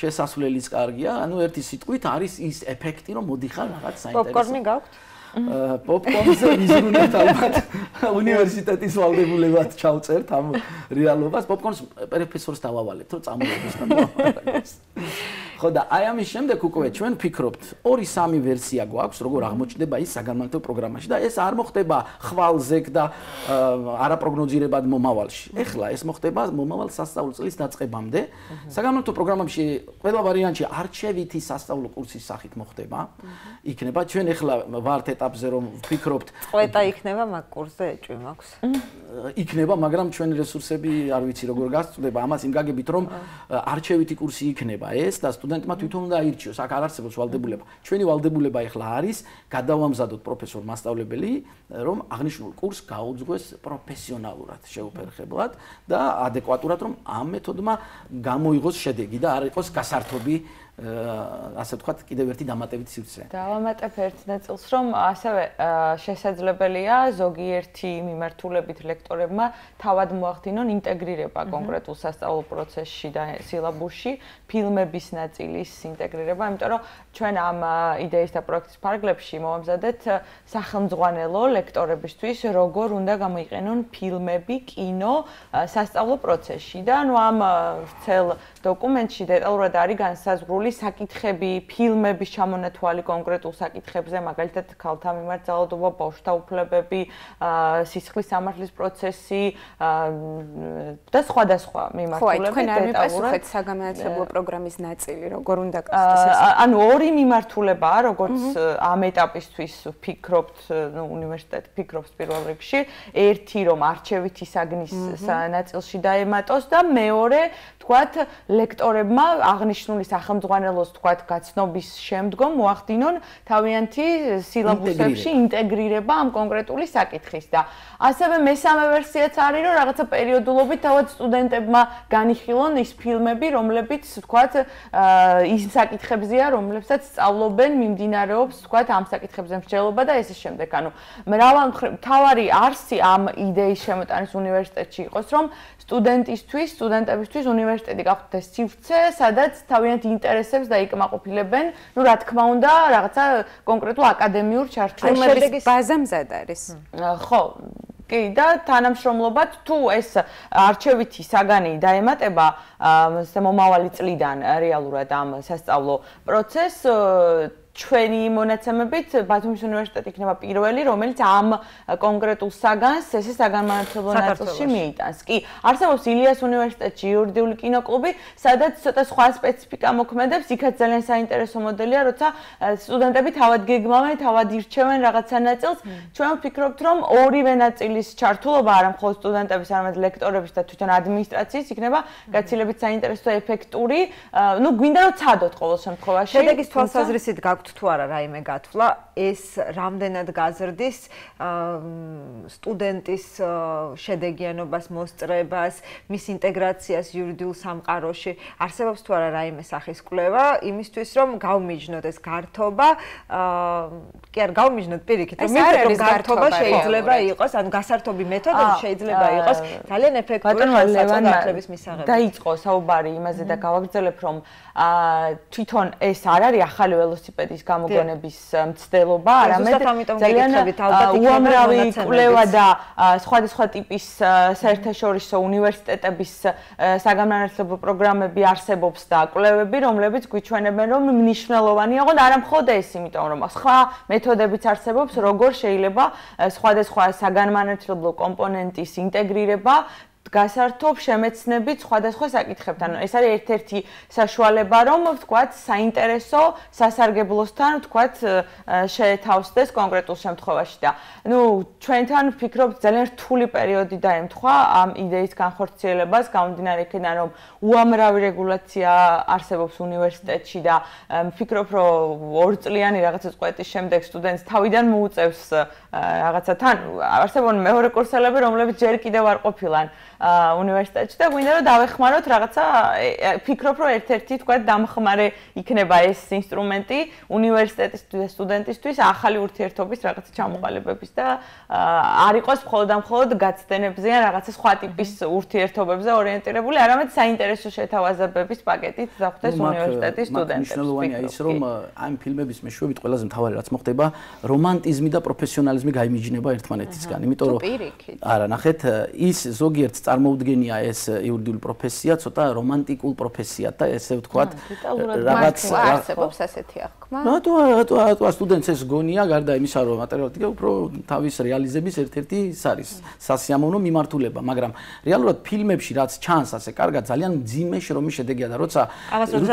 შესასვლელიც კარგია, ანუ ერთი სიტყვით არის ის ეფექტი, რომ მოდიხარ რაღაც საინტერესო. პოპკორნი გაქვთ? აა პოპკორნზე ვიზრუნეთ ალბათ. უნივერსიტეტის ვალდებულებად ჩავწერთ ამ რეალობას. პოპკორნს პროფესორს დავავალეთ, რომ წამოვიდეს და მოვაყაროს. ხო და აი ამის შემდეგ უკვე ჩვენ ვფიქრობთ, ორი სამი ვერსია გვაქვს, როგორ აღმოჩნდება ის საგანმანათლებლო პროგრამაში და ეს არ მოხდება ხვალზეკ და არაპროგნოზირებად მომავალში. ეხლა ეს მოხდება მომავალ სასწავლო წლის დაწყებამდე. საგანმანათლებლო პროგრამაში ყველა ვარიანტი არჩევითი სასწავლო კურსის სახით მოხდება. იქნება ჩვენ ეხლა ვართ ეტაპზე რომ ვფიქრობთ. წვეტა იქნება მაგ კურსზე ეჭვი მაქვს. იქნება, მაგრამ ჩვენ რესურსები არ ვიცი როგორ გასწდება, ამას იმგაგებით რომ არჩევითი კურსი იქნება ეს და სტუდენტმა თვითონ უნდა აირჩიოს აქ არ არსებობს ვალდებულება ჩვენი ვალდებულება ეხლა არის გადავამზადოთ პროფესორ მასშტაბებელი რომ აღნიშნულ კურს გაუძღოს პროფესიონალურად შეუფერხებლად და ადეკვატურად რომ ამ მეთოდმა გამოიღოს შედეგი და არ იყოს გასართობი ასე ვთქვათ, კიდევ ერთი დამატებითი სივრცე. დავამატებ ერთ ნაწილს, რომ ასევე შესაძლებელია ზოგიერთი მიმართულებით ლექტორებმა თავად მოახდინონ ინტეგრირება კონკრეტულ სასწავლო პროცესში და სილაბუსში ფილმების ნაწილის ინტეგრირება, იმიტომ რომ ჩვენ ამ იდეის და პროექტის ფარგლებში მოამზადეთ სახელმძღვანელო ლექტორებისთვის, როგორ უნდა გამოიყენონ ფილმები, кино სასწავლო პროცესში და ნუ ამ ცელ დოკუმენტში დეტალურად არის განსაზღვრული საკითხები, ფილმების ჩამონათვალი კონკრეტულ საკითხებზე, მაგალითად, ქალთა მიმართ ძალადობა, ბავშვთა უფლებები, სისხლის სამართლის პროცესი და სხვადასხვა მიმართულებები. ხო, თქვენ არ მიპასუხეთ საგანმანათლებლო პროგრამის ნაწილი, როგორ უნდა გასწესდეს? ანუ ორი მიმართულებაა, როგორც ამ ეტაპისთვის ფიქრობთ, ნუ უნივერსიტეტი ფიქრობს პირველ რიგში, ერთი რომ არჩევითი საგნის ნაწილში დაემატოს და მეორე, თქვათ, ლექტორებმა აღნიშნული სახელმძღვანელოს თქვათ გაცნობის შემდგომ მოახდინონ თავიანთი სილაბუსებში ინტეგრირება ამ კონკრეტული საკითხის და ასევე მესამე ვერსიაც არის რომ რაღაცა პერიოდულობით თავად სტუდენტებმა განიხილონ ის ფილმები რომლებიც თქვათ ის საკითხებია რომლებსაც სწავლობენ მიმდინარეობს თქვათ ამ საკითხებზე მსჯელობა და ესე შემდეგ ანუ მრავალ თავარი არსი ამ იდეის შემოტანის უნივერსიტეტში იყოს რომ სტუდენტისთვის სტუდენტებისთვის უნივერსიტეტი გახდეს სივრცე, სადაც თავიანთ ინტერესებს დაიკმაყოფილებენ, ну, რა თქმა უნდა, რაღაცა კონკრეტულ აკადემიურ ჩარჩოებს ბაზამზად არის. ხო, კი და თანამშრომლობად თუ ეს არჩევითი საგანი დაემატება მომავალი წლიდან რეალურად ამ სასწავლო პროცესს ჩვენი მონაცემებით ბათუმის უნივერსიტეტი იქნება პირველი, რომელიც ამ კონკრეტულ საგანს ესე საგანმანათლებლო ნაწილში მიიტანს. კი, არსებობს ილიას უნივერსიტეტში იურიდიული კინოკლუბი, სადაც ცოტა სხვა სპეციფიკა მოქმედებს, იქაც ძალიან საინტერესო მოდელია, როცა სტუდენტები თავად გეგმავენ, თავად ირჩევენ რაღაცა ნაწილს. ჩვენ ვფიქრობთ, რომ ორივე ნაწილის ჩართულობა არა მხოლოდ სტუდენტების, არამედ ლექტორების და თვითონ ადმინისტრაციის იქნება გაცილებით საინტერესო ეფექტური. ნუ გვინდა რომ ცადოთ ყოველ შემთხვევაში. შედეგის თვალსაზრისით გაქვთ გაქვთ თუ არა რაიმე გათვლა, ეს რამდენად გაზრდის სტუდენტის შედეგიანობას, მოსწრებას, მის ინტეგრაციას იურიდიულ სამყაროში? არსებობს თუ არა რაიმე სახის კვლევა იმისთვის, რომ გავმიჯნოთ ეს გართობა, კი არა, გავმიჯნოთ პირიქით, რომ ეს არის გართობა შეიძლება იყოს, ანუ გასართობი მეთოდები შეიძლება იყოს ძალიან ეფექტური სასწავლებლის მისაღებად. დაიწყო საუბარი იმაზე და გავაგრძელებ, რომ თვითონ ეს არ არის ახალი ველოსიპედი ფილტრის გამოგონების მცდელობა, არამედ ძალიან უამრავი კვლევა და სხვადასხვა ტიპის საერთაშორისო უნივერსიტეტების საგანმანათლებლო პროგრამები არსებობს და კვლევები, რომლებიც გვიჩვენებენ, რომ მნიშვნელოვანია, ხო, არა მხოლოდ ეს, იმიტომ რომ სხვა მეთოდებიც არსებობს, როგორ შეიძლება სხვადასხვა საგანმანათლებლო კომპონენტის ინტეგრირება გასართობ შემეცნებით სხვადასხვა საკითხებთან. ეს არის ერთ-ერთი საშუალება, რომ ვთქვათ, საინტერესო სასარგებლოსთან ვთქვათ შეეთავსდეს კონკრეტულ შემთხვევაში და ნუ ჩვენთან ვფიქრობთ, ძალიან რთული პერიოდი დაემთხვა ამ იდეის განხორციელებას, გამომდინარე იქიდან, რომ უამრავი რეგულაცია არსებობს უნივერსიტეტში და ვფიქრობ, რომ ორწლიანი რაღაცა წყვეტის შემდეგ სტუდენტს თავიდან მოუწევს რაღაცა თან არსებონ მეორე კურსელები, რომლებიც ჯერ კიდევ არ ყოფილან. უნივერსიტეტში და გვინდა რომ დავეხმაროთ რაღაცა ფიქრობ რომ ერთ-ერთი თქვა დამხმარე იქნება ეს ინსტრუმენტი უნივერსიტეტის სტუდენტისთვის ახალი ურთიერთობის რაღაცა ჩამოყალიბების და არ იყოს მხოლოდ ამ მხოლოდ გაცდენებზეა რაღაცა სხვა ტიპის ურთიერთობებზე ორიენტირებული არამედ საინტერესო შეთავაზებების პაკეტით დახვდეს э, უნივერსიტეტის სტუდენტებს მნიშვნელოვანია ის რომ э, ამ ფილმების მეშვეობით ყველაზე მთავარი რაც მოხდება რომანტიზმი და პროფესიონალიზმი გამიჯნება ერთმანეთისგან იმიტომ რომ არა ნახეთ э, ის ზოგიერთ წარმოუდგენია ეს იურიდიული პროფესია, ცოტა რომანტიკულ პროფესიად და ესე ვთქვათ, რაღაც არსებობს ასეთი აღქმა. რატო რატო რატო სტუდენტს ეს გონია გარდა იმისა, რომ მატერიალტიკა უფრო თავის რეალიზების ერთ-ერთი არის სასიამოვნო მიმართულება, მაგრამ რეალურად ფილმებში რაც ჩანს ასე კარგად ძალიან ძიმე შრომის შედეგია და როცა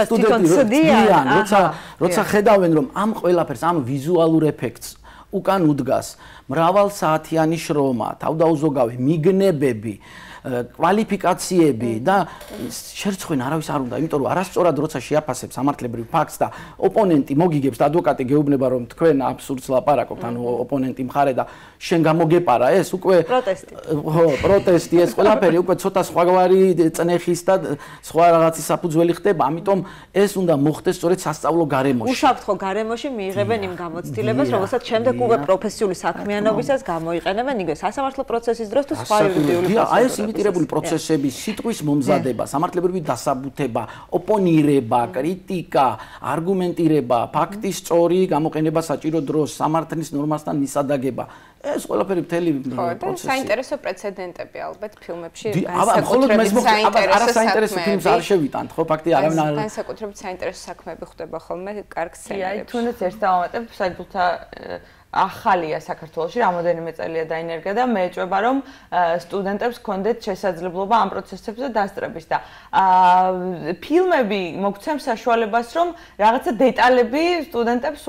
სტუდენტი როცა როცა როცა ხედავენ რომ ამ ყველაფერს, ამ ვიზუალურ ეფექტს უკან უდგას მრავალ საათიანი შრომა, თავდაუზოგავი მიგნებები კვალიფიკაციები და შერცხვენ არავის არ უნდა, იმიტომ რომ არასწორად როცა შეაფასებს ამართლებრივ ფაქტს და ოპონენტი მოგიგებს და ადვოკატი გეუბნება რომ თქვენ აბსურდს ლაპარაკობთ, ანუ ოპონენტი მხარე და შენ გამოგეპარა ეს უკვე პროტესტი. ხო, პროტესტი ეს ყველაფერი უკვე ცოტა სხვაგვარი წნეხის და სხვა რაღაცის საფუძველი ხდება, ამიტომ ეს უნდა მოხდეს სწორედ სასწაულო გარემოში. უშავთ ხო გარემოში მიიღებენ იმ გამოცდილებას, როდესაც შემდეგ უკვე პროფესიული საქმიანობისას გამოიყენებენ იგივე სასამართლო პროცესის დროს თუ სხვა იურიდიული ლიმიტირებული პროცესები, სიტყვის მომზადება, სამართლებრივი დასაბუთება, ოპონირება, mm-hmm. კრიტიკა, არგუმენტირება, ფაქტის mm-hmm. წორი, გამოყენება საჭირო დროს, სამართლის ნორმასთან მისადაგება. ეს ყველაფერი მთელი პროცესი. Hm, hm, ხო, და საინტერესო პრეცედენტები ალბეთ ფილმებში განსაკუთრებით საინტერესო არა საინტერესო ფილმს არ შევიტანთ, ხო, ფაქტია, არავინ არ განსაკუთრებით საინტერესო საქმეები ხდება ხოლმე კარგ სცენარებში. აი, თუნდაც ერთ დავამატებ საერთოდ ახალია საქართველოში რამოდენიმე წელია დაინერგა და მეეჭვება რომ სტუდენტებს კონდეთ შესაძლებლობა ამ პროცესებზე დასწრების და აა ფილმები მოგცემს საშუალებას რომ რაღაცა დეტალები სტუდენტებს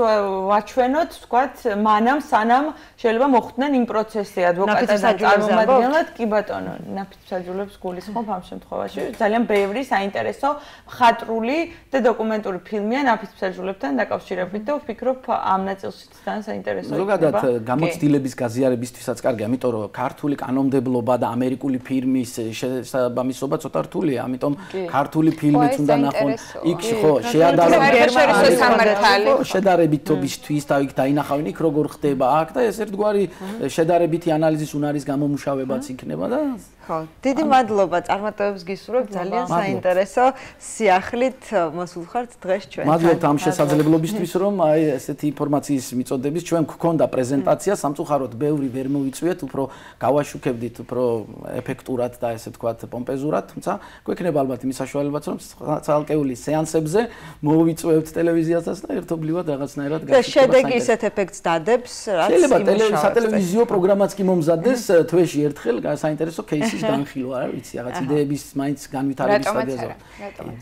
ვაჩვენოთ ვთქვათ მანამ სანამ შეიძლება მოხდნენ იმ პროცესზე ადვოკატად წარმოადგენლად კი ბატონო ნაფიც საჯულებს გულისხმობ ამ შემთხვევაში ძალიან ბევრი საინტერესო ხატრული და დოკუმენტური ფილმია ნაფიც საჯულებთან დაკავშირებით და ვფიქრობ ამ ნაწილშიც თან საინტერესო ეს ზოგადად გამოცდილების გაზიარებისთვისაც კარგია, ამიტომ რომ ქართული კანონმდებლობა და ამერიკული ფირმის შესაბამისობა ცოტა რთულია, ამიტომ ქართული ფილმიც უნდა ნახონ. იქ ხო შეადარო გერმანიის სამართალი. შედარებითობისთვის და იქ დაინახავენ იქ როგორ ხდება აქ და ეს ერთგვარი შედარებითი ანალიზის უნარის გამომუშავებაც იქნება და ხო, დიდი მადლობა, წარმატებებს გისურვებ, ძალიან საინტერესო სიახლით მოსულხართ დღეს ჩვენთან. მადლობთ ამ შესაძლებლობისთვის, რომ აი ესეთი ინფორმაციის მიწოდების ჩვენ გვქონდა პრეზენტაცია, სამწუხაროდ ბევრი ვერ მოიწვიეთ, უფრო გავაშუქებდით უფრო ეფექტურად და ესე თქვათ პომპეზურად, თუმცა გვექნება ალბათ იმის საშუალებაც, რომ ცალკეული სეანსებზე მოვიწვევთ ტელევიზიასაც და ერთობლივად რაღაცნაირად გასაჩერებთ. და შედეგი ისეთ ეფექტს დადებს, რაც იმუშავებს. შეიძლება ტელევიზიო პროგრამაც კი მომზადდეს თვეში ერთხელ საინტერესო кейსი. ის დაანხილო არა ვიცი რაღაც იდეების მაინც განვითარების სტადიაზე რატომ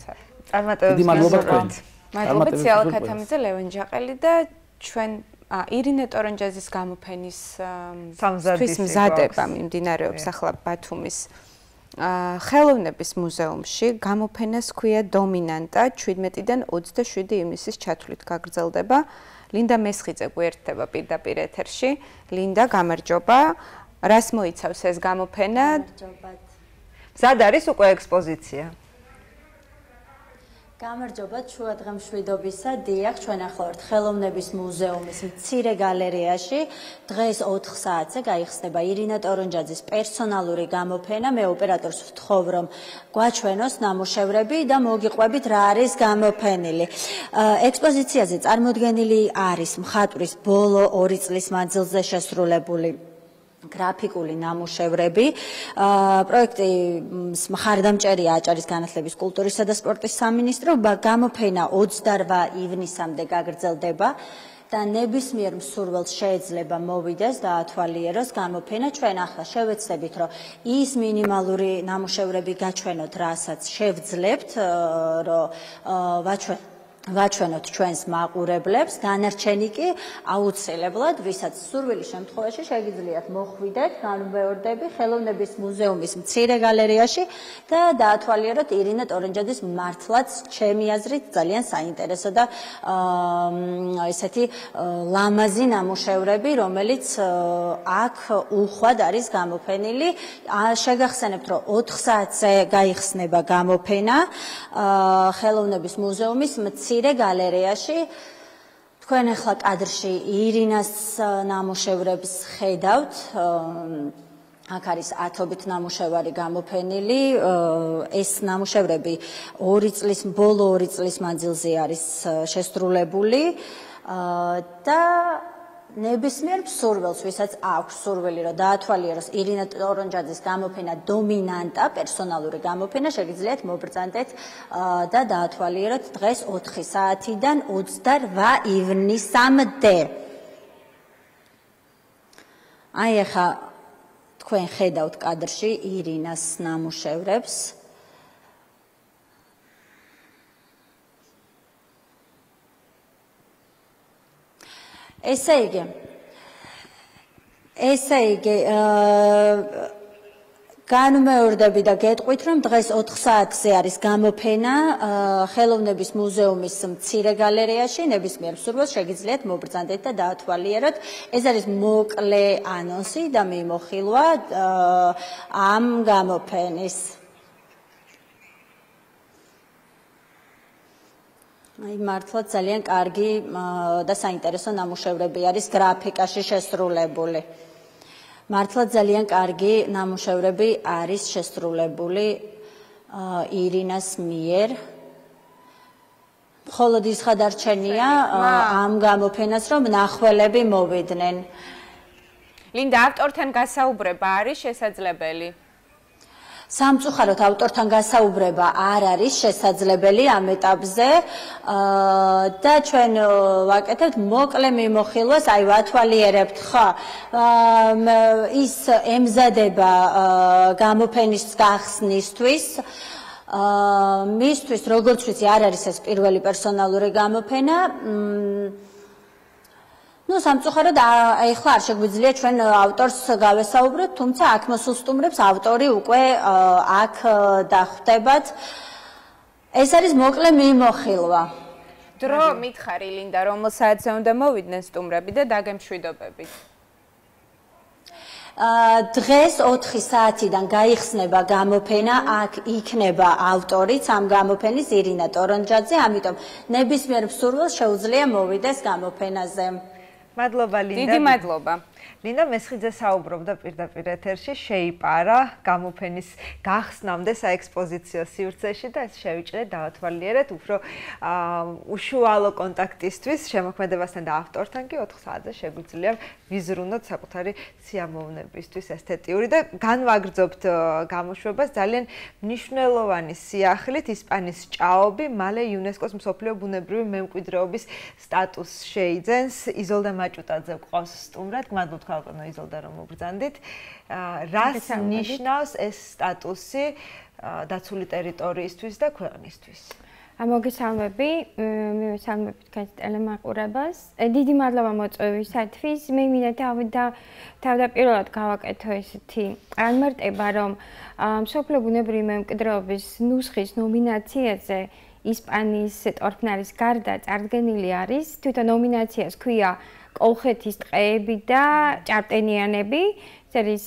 არა რატომ არა წარმატებას გასაგებია მადლობა ალკათამიძე ლევენ ჯაყელი და ჩვენ ა ირინე ტორონჯაძის გამოფენის სამზადის მზადება მიმდინარეობს ახლა ბათუმის ხელოვნების მუზეუმში გამოფენას ქვია დომინანტა 17-დან 27 ივნისის ჩათვლით გაგრძელდება ლინდა მესხიძე გვერდება პირდაპირ ეთერში ლინდა გამარჯობა რას მოიცავს ეს გამოფენა? გამარჯობათ. სად არის უკვე ექსპოზიცია? გამარჯობათ შუადღე მშვიდობისა. დიახ, ჩვენ ახლა ხელოვნების მუზეუმის მცირე გალერეაში დღეს 4 საათზე გაიხსნება ირინა ტორონჯაძის პერსონალური გამოფენა. მე ოპერატორს ვთხოვ, რომ გვაჩვენოს ნამუშევრები და მოგიყვებით რა არის გამოფენილი. ექსპოზიციაზე წარმოდგენილი არის მხატვრის ბოლო 2 წლის მანძილზე შესრულებული გრაფიკული ნამუშევრები. აა პროექტი მხარდამჭერია აჭარის განათლების, კულტურისა და სპორტის სამინისტრო. გამოფენა 28 ივნისამდე გაგრძელდება. და ნებისმიერ მსურველს შეიძლება მოვიდეს და ათვალიეროს გამოფენა ჩვენ ახლა შევეცდებით რომ ის მინიმალური ნამუშევრები გაჩვენოთ რასაც შევძლებთ რომ ვაჩვენოთ ვაჩვენოთ ჩვენს მაყურებლებს, დანარჩენი კი აუცილებლად, ვისაც სურვილი შემთხვევაში შეგიძლიათ მოხვიდეთ, განვეორდები ხელოვნების მუზეუმის მცირე галерეაში და დაათვალიეროთ ირინა ტორენჯაძის მართლაც ჩემი აზრით ძალიან საინტერესო და აა ესეთი ლამაზი ნამუშევრები, რომელიც აქ უხვად არის გამოფენილი. შეგახსენებთ, რომ 4 საათზე გაიხსნება გამოფენა ხელოვნების მუზეუმის მცირე მცირე галереяში თქვენ ახლა კადრში ირინას ნამუშევრებს ხედავთ აქ არის ათობით ნამუშევარი გამოფენილი ეს ნამუშევრები ორი წლის ბოლო ორი წლის მანძილზე არის შესრულებული და ნებისმიერ მსურველს, ვისაც აქვს სურვილი, რომ დაათვალიეროს ელინა ტორონჯაძის გამოფენა დომინანტა, პერსონალური გამოფენა, შეგიძლიათ მობრძანდეთ და დაათვალიეროთ დღეს 4 საათიდან 28 ივნისამდე. აი ახლა თქვენ ხედავთ კადრში ირინას ნამუშევრებს. აა ესე იგი ესე იგი განმეორდები და გეტყვით რომ დღეს 4 საათზე არის გამოფენა ხელოვნების მუზეუმის მცირე გალერეაში ნებისმიერ სურვილს შეგიძლიათ მოგბრძანდეთ და დაათვალიეროთ ეს არის მოკლე ანონსი და მე მოხილვა ამ გამოფენის აი მართლა ძალიან კარგი და საინტერესო ნამუშევრები არის გრაფიკაში შესრულებული. მართლა ძალიან კარგი ნამუშევრები არის შესრულებული ირინას მიერ. მხოლოდ ის ხადარჩენია ამ გამოფენას რომ ნახველები მოვიდნენ. ლინდა ავტორთან გასაუბრება არის შესაძლებელი. სამწუხაროდ ავტორთან გასაუბრება არ არის შესაძლებელი ამ ეტაპზე და ჩვენ ვაკეთებთ მოკლე მიმოხილვას, აი ვათვალიერებთ ხა ის ემზადება გამოფენის გახსნისთვის აა მისთვის როგორც ვთქვი არ არის ეს პირველი პერსონალური გამოფენა მ ну самцохарод ეხლა არ შეგვიძლია ჩვენ ავტორს გავესაუბრეთ თუმცა აქ მოსუსტუმრებს ავტორი უკვე აქ დახვდებათ ეს არის მოკლე მიმოხილვა დრო მითხარი ლინდა რომ საათზე უნდა მოვიდნენ სტუმრები და დაგემშვიდობები ა დღეს 4 საათიდან გაიხსნება გამოფენა, აქ იქნება ავტორიც ამ გამოფენის ირინა ტორონჯაძე, ამიტომ ნებისმიერ მსურველს შეუძლია მოვიდეს გამოფენაზე. მადლობა ლინდა დიდი მადლობა ნინო მესხიძე საუბრობდა პირდაპირ ეთერში შეიპარა გამოფენის გახსნამდე საექსპოზიციო სივრცეში და ეს შევიჭრე დაათვალიერეთ უფრო უშუალო კონტაქტისთვის შემოქმედებასთან და ავტორთან კი 4 საათზე შეგვიძლია ვიზრუნოთ საკუთარი სიამოვნებისთვის ესთეტიური და განვაგრძობთ გამოშვებას ძალიან მნიშვნელოვანი სიახლით ისპანის ჭაობი მალე იუნესკოს მსოფლიო ბუნებრივი მემკვიდრეობის სტატუსს შეიძენს იზოლდა მაჭუტაძე ყავს სტუმრად გმადლობთ საუკუნო იზოლდა რომ უბრძანდით. რას ნიშნავს ეს სტატუსი დაცული ტერიტორიისთვის და ქვეყნისთვის? ა მოგესალმები, მიესალმები თქვენს ტელემაყურებას. დიდი მადლობა მოწვევისათვის. მე მინდა თავდაპირველად გავაკეთო ესეთი ანმარტება, რომ მსოფლიო ბუნებრივი მემკვიდრეობის ნუსხის ნომინაციაზე ისპანის ტორფნარის გარდა წარდგენილი არის თვითონ ნომინაციას ქვია კოლხეთის ტყეები და ჭარტენიანები, ეს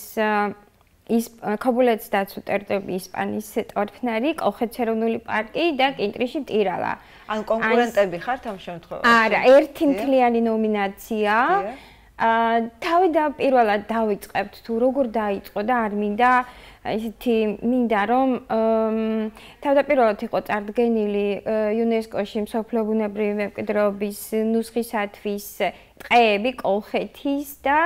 ის კაბულეთს დაცვ ტერტები ისპანის ტორფნარი, კოლხეთის ეროვნული პარკი და კინტრიში ტირალა. ან კონკურენტები ხართ ამ შემთხვევაში? არა, ერთი მთლიანი ნომინაცია. აა თავი და პირველად დავიწყებთ თუ როგორ დაიწყო და არ მინდა ისეთი მინდა რომ თავდაპირველად იყო წარდგენილი UNESCO-ში მსოფლიო ბუნებრივი მემკვიდრეობის ნუსხისათვის ტყეები კოლხეთის და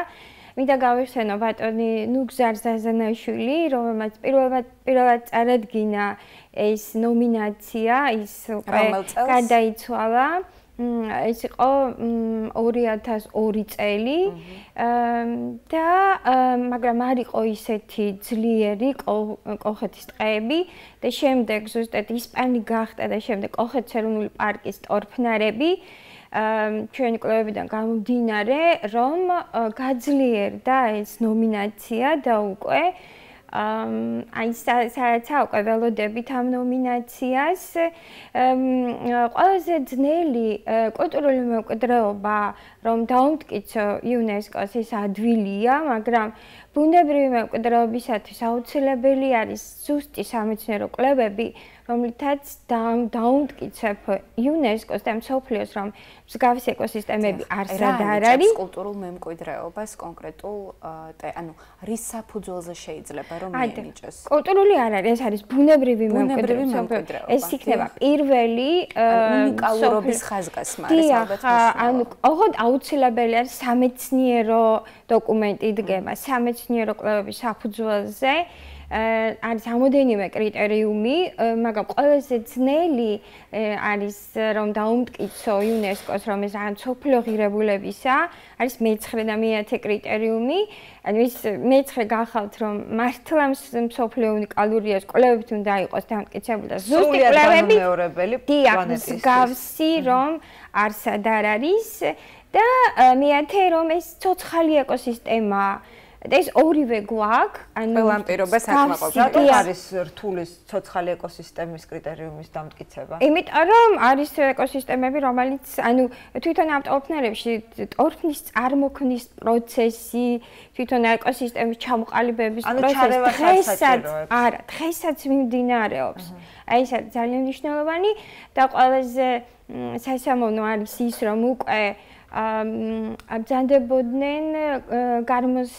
მინდა გავიხსენო ბატონი ნუგზარ ზაზანაშვილი, რომელმაც პირველად პირველად წარადგინა ეს ნომინაცია, ის უკვე გადაიცვალა. რომელიც ეს იყო 2002 წელი და მაგრამ არ იყო ისეთი ძლიერი კოხეთის ტყეები და შემდეგ ზუსტად ისპანი გახდა და შემდეგ კოხეთის ეროვნული პარკის ტორფნარები ჩვენ კლუბიდან გამომდინარე რომ გაძლიერდა ეს ნომინაცია და უკვე აი სარაცა უკვე ველოდებით ამ ნომინაციას ყველაზე ძნელი კულტურული მემკვიდრეობა რომ დაუმტკიცო იუნესკოს ის ადვილია, მაგრამ ბუნებრივი მემკვიდრეობისათვის აუცილებელი არის ზუსტი სამეცნიერო კვლევები, რომლითაც დაუმტკიცებ იუნესკოს და მსოფლიოს რომ მსგავსი ეკოსისტემები არსად არ არის კულტურულ მემკვიდრეობას კონკრეტულ ანუ რის საფუძველზე შეიძლება რომ მიენიჭოს. კულტურული არ არის, ეს არის ბუნებრივი მემკვიდრეობა. ეს იქნება პირველი უნიკალურობის ხაზგასმა, ეს ალბათ. ანუ ოღონდ აუ აუცილებელია სამეცნიერო დოკუმენტი დგება სამეცნიერო კვლევების საფუძველზე არის ამოდენიმე კრიტერიუმი მაგრამ ყველაზე ძნელი არის რომ დაუმტკიცო იუნესკოს რომ ეს ან სოფლიო ღირებულებისა არის მეცხრე და მეათე კრიტერიუმი ანუ ის მეცხრე გახალთ რომ მართლა სოფლიო უნიკალურია კვლევებით უნდა იყოს დამტკიცებული და ზუსტი კვლევები დიახ გავსი რომ არსად არ არის და მეათე რომ ეს ცოცხალი ეკოსისტემა ეს ორივე გვაქვს, ანუ ყველამ პირობა საკმაყოფილო. რატო არის რთულის ცოცხალი ეკოსისტემის კრიტერიუმის დამტკიცება? იმიტომ რომ არის ეკოსისტემები, რომელიც ანუ თვითონ ავტოფნერებში ტორფნის წარმოქმნის პროცესი, თვითონ ეკოსისტემის ჩამოყალიბების პროცესი დღესაც არა, დღესაც მიმდინარეობს. აი ეს ძალიან მნიშვნელოვანი და ყველაზე სასამოვნო არის ის, რომ უკვე აბჯანდებოდნენ გარმოს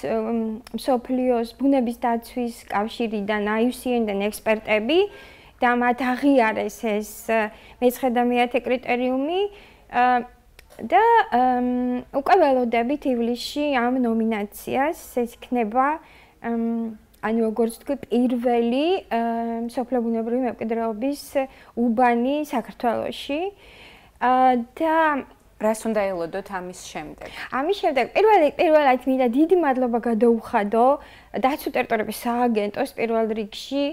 სოფლიოს ბუნების დაცვის კავშირიდან IUCN-დან ექსპერტები და მათ აღიარეს ეს მეცხრე და მეათე კრიტერიუმი და უკვე ველოდებით ივლისში ამ ნომინაციას ეს იქნება ანუ როგორც თქვი პირველი სოფლიო ბუნებრივი მემკვიდრეობის უბანი საქართველოში და რას უნდა ელოდოთ ამის შემდეგ? ამის შემდეგ პირველი პირველად მინდა დიდი მადლობა გადაუხადო დაცვა ტერიტორიების სააგენტოს პირველ რიგში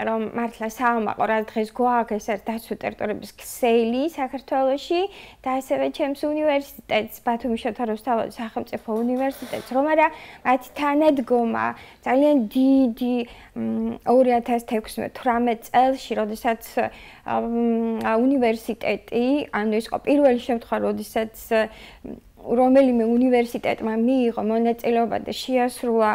რომ მართლა საამაყო რა დღეს გვაქვს ეს ერთ დაცვით ტერიტორიების ქსელი საქართველოსში და ასევე ჩემს უნივერსიტეტს ბათუმიშოთა რუსთავის სახელმწიფო უნივერსიტეტს რომ არა მათ თანადგომა ძალიან დიდი 2016-18 წელსში როდესაც უნივერსიტეტი ანუ ის ყო პირველი შემთხვევა როდესაც რომელიმე უნივერსიტეტმა მიიღო მონაწილეობა და შეასრულა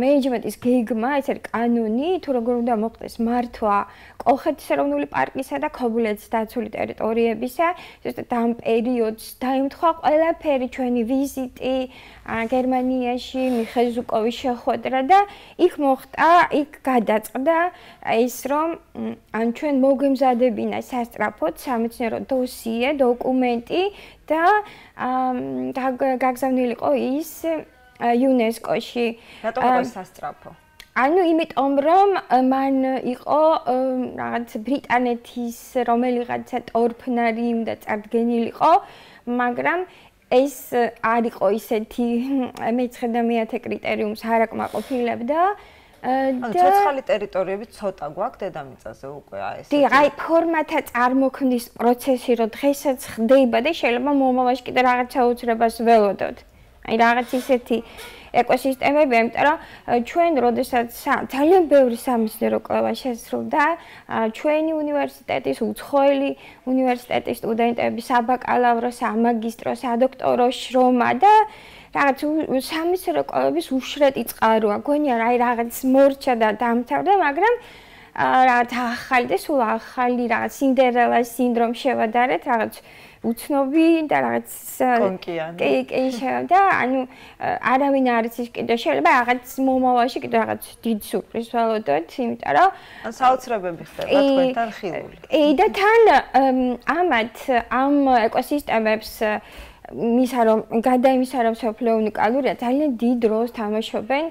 მენეჯმენტის გეგმა, ეს არის კანონი, თუ როგორ უნდა მოხდეს მართვა კოლხეთის ეროვნული პარკისა და ქობულეთის დაცული ტერიტორიებისა, ზუსტად ამ პერიოდს დაემთხვა ყველაფერი ჩვენი ვიზიტი გერმანიაში, მიხეზუკოვის შეხვედრა და იქ მოხდა, იქ გადაწყდა ის რომ ან ჩვენ მოგემზადებინა სასტრაფოდ სამეცნიერო დოსიე, დოკუმენტი და გაგზავნილიყო ის UNESCO-ში. რატომ ყოფს სასწრაფო? ანუ იმიტომ რომ მან იყო რაღაც ბრიტანეთის რომელიღაცა ტორფნარი უნდა წარდგენილიყო, მაგრამ ეს არ იყო ისეთი მე-9 და მე-10 კრიტერიუმს არ აკმაყოფილებდა. და ცოცხალი ტერიტორიები ცოტა გვაქვს დედამიწაზე უკვე აი ეს აი ფორმათა წარმოქმნის პროცესი რომ დღესაც ხდება და შეიძლება მომავალში კიდე რაღაცა უცნობას ველოდოთ. აი რაღაც ისეთი ეკოსისტემები, იმიტომ რომ ჩვენ როდესაც ძალიან ბევრი სამეცნიერო კვლევა შეცრულდა, ჩვენი უნივერსიტეტის უცხოელი უნივერსიტეტის სტუდენტები საბაკალავრო, სამაგისტრო, სადოქტორო შრომა და რაღაც სამეცნიერო კვლევების უშრეტი წყაროა. გონია რა, აი რაღაც მორჩა და დამთავრდა, მაგრამ რაღაც ახალი და სულ ახალი რაღაც სინდერელას სინდრომ შევადარეთ, რაღაც უცნობი და რაღაც კონკიანი. კი, კი, შეიძლება და ანუ არავინ არის ის კიდე შეიძლება რაღაც მომავალში კიდე რაღაც დიდ სურპრიზს ველოდოთ, იმიტომ რომ საოცრებები ხდება თქვენთან ხილული. კი და თან ამათ ამ ეკოსისტემებს მისა რომ გადა იმისა რომ სოფლიო უნიკალურია ძალიან დიდ როლს თამაშობენ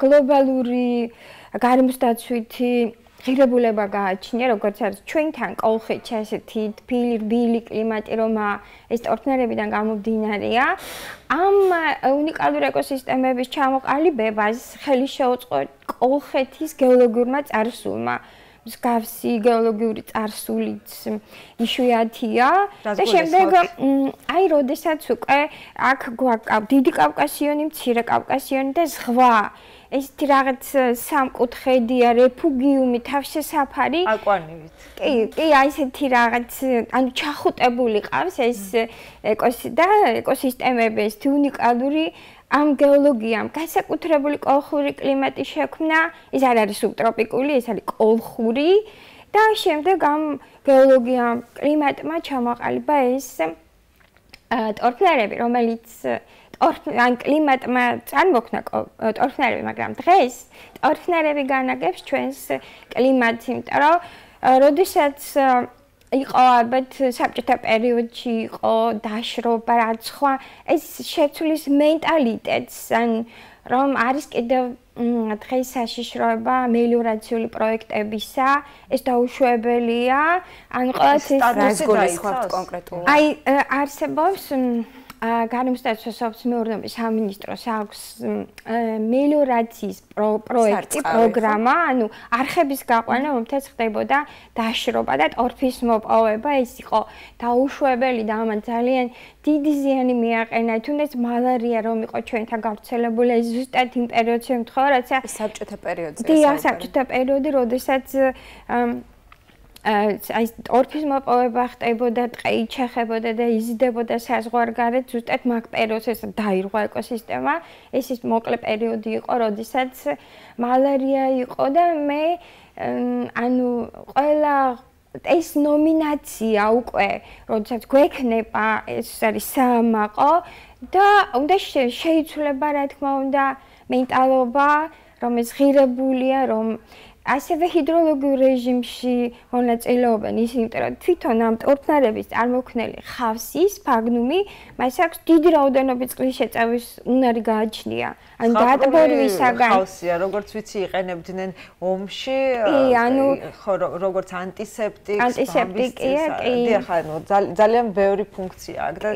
გლობალური გარემოსდაცვითი ღირებულება გააჩნია, როგორც არის ჩვენთან კოლხეთში ასეთი თბილი, რბილი კლიმატი, რომ ეს ტორფნარებიდან გამომდინარეა. ამ უნიკალური ეკოსისტემების ჩამოყალიბებას ხელი შეუწყო კოლხეთის გეოლოგიურმა წარსულმა. მსგავსი გეოლოგიური წარსულიც იშვიათია და შემდეგ აი როდესაც უკვე აქ გვაკავ დიდი კავკასიონი, მცირე კავკასიონი და ზღვა ეს თი რაღაც სამკუთხედია რეფუგიუმი თავშესაფარი აკვანივით კი კი აი ესეთი რაღაც ანუ ჩახუტებული ყავს ეს ეკოსი და ეკოსისტემები ეს თი უნიკალური ამ გეოლოგიამ განსაკუთრებული კოლხური კლიმატი შექმნა, ეს არ არის სუბტროპიკული, ეს არის კოლხური და შემდეგ ამ გეოლოგიამ კლიმატმა ჩამოყალიბა ეს ტორფნარები, რომელიც ტორფნან კლიმატმა წარმოქმნა ტორფნარები, მაგრამ დღეს ტორფნარები განაგებს ჩვენს კლიმატს, იმიტომ რომ როდესაც იყო ალბათ საბჭოთა პერიოდში იყო დაშრობა რა სხვა ეს შეცვლის მენტალიტეტს ან რომ არის კიდევ დღეს საშიშროება მელიორაციული პროექტებისა ეს დაუშვებელია ან ყოველთვის სტატუსი გასხვავთ კონკრეტულად აი არსებობს გარემოსდაცვის სასოფლო მეურნეობის სამინისტროს აქვს მელიორაციის პროექტი, პროგრამა, ანუ არხების გაყვანა, რომელთაც ხდებოდა დაშრობა და ტორფის მოპოვება, ეს იყო დაუშვებელი და ამან ძალიან დიდი ზიანი მიაყენა, თუნდაც მალარია რომ იყო ჩვენთან გავრცელებული, ეს ზუსტად იმ პერიოდში მეთქვა, რაცა საბჭოთა პერიოდზეა. დიახ, საბჭოთა პერიოდი, როდესაც აი ტორფის მოპოვება ხდებოდა, ტყეი ჩახებოდა და იზიდებოდა საზღვარგარეთ, ზუსტად მაკპეროსეს დაირღვა ეკოსისტემა. ეს ის მოკლე პერიოდი იყო, როდესაც მალარია იყო და მე ანუ ყველა ეს ნომინაცია უკვე, როდესაც გვექნება ეს არის სამაყო და უნდა შეიცვლება რა თქმა უნდა მენტალობა, რომ ეს ღირებულია, რომ ასევე ჰიდროლოგიურ რეჟიმში მონაწილეობენ ისინი, რომ თვითონ ამ ტორფნარების წარმოქმნელი ხავსის ფაგნუმი მას აქვს დიდი რაოდენობის წყლის შეწევის უნარი გააჩნია. ანუ დაბორვისაგან ხავსია, როგორც ვიცი, იყენებდნენ ომში. კი, ანუ ხო, როგორც ანტისეპტიკი. ანტისეპტიკია, კი. დიახ, ანუ ძალიან ბევრი ფუნქცია აქვს და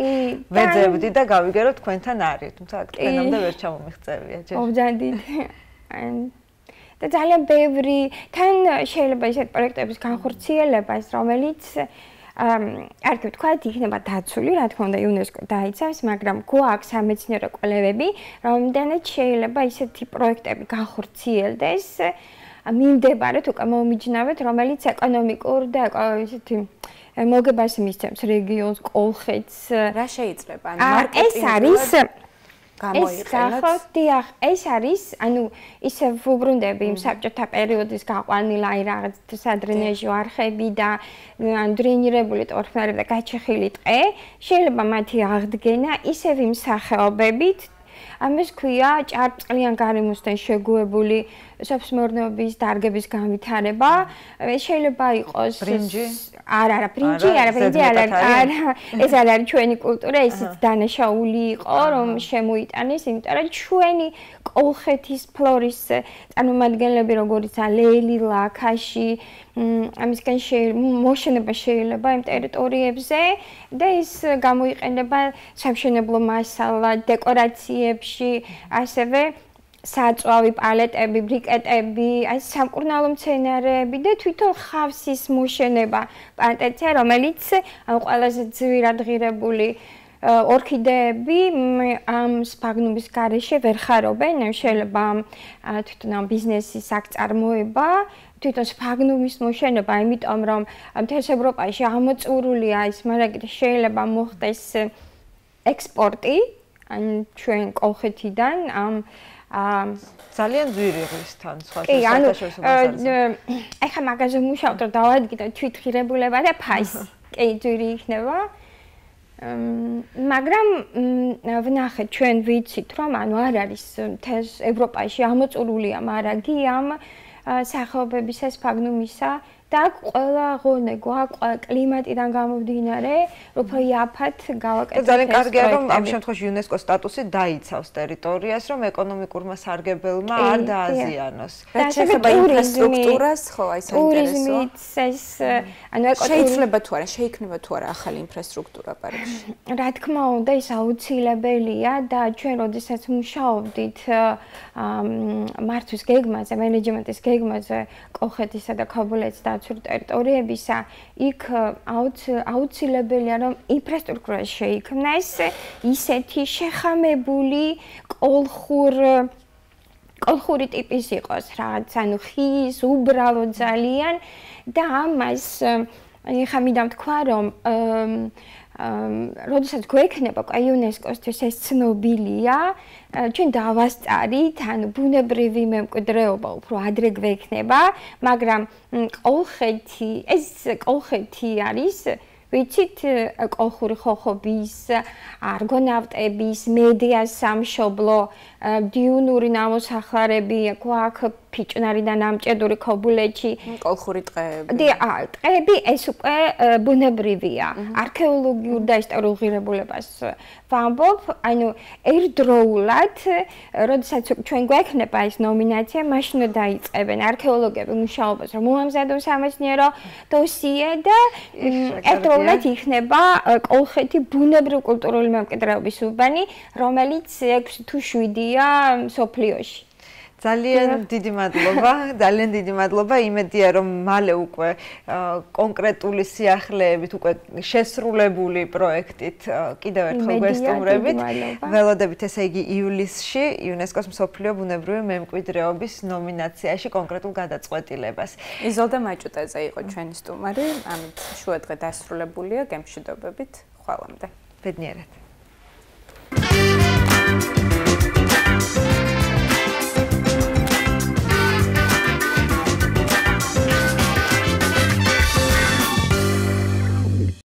ვეძებდი და გავიგე რომ თქვენთან არის, თუმცა აქ თქვენამდე ვერ ჩამომიღწევია ჯერ. ობჯანდით. ანუ და ძალიან ბევრი თან შეიძლება ისეთ პროექტების განხორციელებას, რომელიც ამ არქივ თქვა იქნება დაცული, რა თქმა უნდა, იუნესკო დაიცავს, მაგრამ გვაქვს სამეცნიერო კვლევები, რამდენად შეიძლება ისეთი პროექტები განხორციელდეს, მიმდებარეთ უკვე მომიჯნავეთ, რომელიც ეკონომიკურ და ისეთი მოგებას მისცემს რეგიონს, კოლხეთს. რა შეიძლება? მარკეტინგი. ეს არის გამოიყენოთ. ეს ახ ეს არის, ანუ ისე ვუბრუნდები იმ საბჭოთა პერიოდის გაყვანილი აი რაღაც სადრენეჟო არხები და დრენირებული ტორფები და გაჩეხილი ტყე, შეიძლება მათი აღდგენა ისევ იმ სახეობებით ამის ქვია ჭარბწყლიან გარემოსთან შეგუებული სოფს მეურნეობის დარგების განვითარება შეიძლება იყოს ბრინჯი არა არა ბრინჯი არა ბრინჯი არა არა ეს არ არის ჩვენი კულტურა ისიც დანაშაული იყო რომ შემოიტანეს იმიტომ რომ ჩვენი კოლხეთის ფლორის წარმომადგენლები როგორც ალელი ლაქაში ამისგან შეიძლება შეიძლება იმ ტერიტორიებზე და ის გამოიყენება სამშენებლო მასალა დეკორაციებში ასევე საწვავი პალეტები, ბრიკეტები, აი სამკურნალო მცენარეები და თვითონ ხავსის მოშენება პანტეცია, რომელიც ამ ყველაზე ძვირად ღირებული ორქიდეები ამ სპაგნუმის გარეშე ვერ ხარობენ, შეიძლება თვითონ ამ ბიზნესის აკწარმოება თვითონ სპაგნუმის მოშენება, იმიტომ რომ მთელს ევროპაში ამოწურულია ის მარაგი შეიძლება მოხდეს ექსპორტი ან ჩვენ კოლხეთიდან ამ ძალიან ძვირი ღვისთან სხვა საერთაშორისო მასალაზე. ეხა მაგაზე მუშაობ და დავადგინე თვითღირებულება და ფაის. კი, ძვირი იქნება. მაგრამ ვნახეთ ჩვენ ვიცით რომ ანუ არ არის თეს ევროპაში ამოწურულია მარაგი ამ სახეობებისას ფაგნუმისა და აქ ყველა ღონე გვაყვა კლიმატიდან გამომდინარე, რომ ფაიაფათ გავაკეთე. ძალიან კარგია, რომ ამ შემთხვევაში UNESCO სტატუსი დაიცავს ტერიტორიას, რომ ეკონომიკურმა სარგებელმა არ დააზიანოს. და შეიძლება ინფრასტრუქტურას ხო აი საინტერესოა. ანუ ეკოტურიზმი შეიძლება თუ არა, შეიძლება თუ არა ახალი ინფრასტრუქტურა პარკში. რა თქმა უნდა, ის აუცილებელია და ჩვენ როდესაც მუშაობდით მართვის გეგმაზე, მენეჯმენტის გეგმაზე, კოხეთისა და ქაბულეთის და დაცული ტერიტორიებისა, იქ აუცილებელია, რომ ინფრასტრუქტურა შეიქმნას ისეთი შეხამებული კოლხურ კოლხური ტიპის იყოს, რაღაც ანუ ხის, უბრალო ძალიან და ამას ეხა მინდა თქვა, რომ აა როდესაც გვექნება კა იუნესკოსთვის ეს ცნობილია ჩვენ დავასწარით ან ბუნებრივი მემკვიდრეობა უფრო ადრე გვექნება მაგრამ ყოხეთი ეს ყოხეთი არის ვიცით კოხური ხოხობის არგონავტების მედია სამშობლო დიუნური ნამოსახლარები აქვს ფიჭნარი და ნამჭედური ქობულეთში კოლხური ტყეები. დი ტყეები ეს უკვე ბუნებრივია. არქეოლოგიურ და ისტორიულ ღირებულებას ვამბობ, ანუ ერთდროულად, როდესაც ჩვენ გვექნება ეს ნომინაცია, მაშინ დაიწყებენ არქეოლოგები მუშაობას, რომ მომამზადონ სამეცნიერო დოსიე და ერთდროულად იქნება კოლხეთი ბუნებრივ კულტურული მემკვიდრეობის უბანი, რომელიც 6 თუ 7-ია სოფლიოში. ძალიან დიდი მადლობა, ძალიან დიდი მადლობა. იმედია რომ მალე უკვე კონკრეტული სიახლეებით უკვე შესრულებული პროექტით კიდევ ერთხელ გვესტუმრებით. ველოდებით ესე იგი ივლისში UNESCO-ს მსოფლიო ბუნებრივი მემკვიდრეობის ნომინაციაში კონკრეტულ გადაწყვეტილებას. იზოლდა მაჭუტაძე იყო ჩვენი სტუმარი, ამით შუადღე დასრულებულია გემშვიდობებით ხვალამდე. ბედნიერად. Thank you.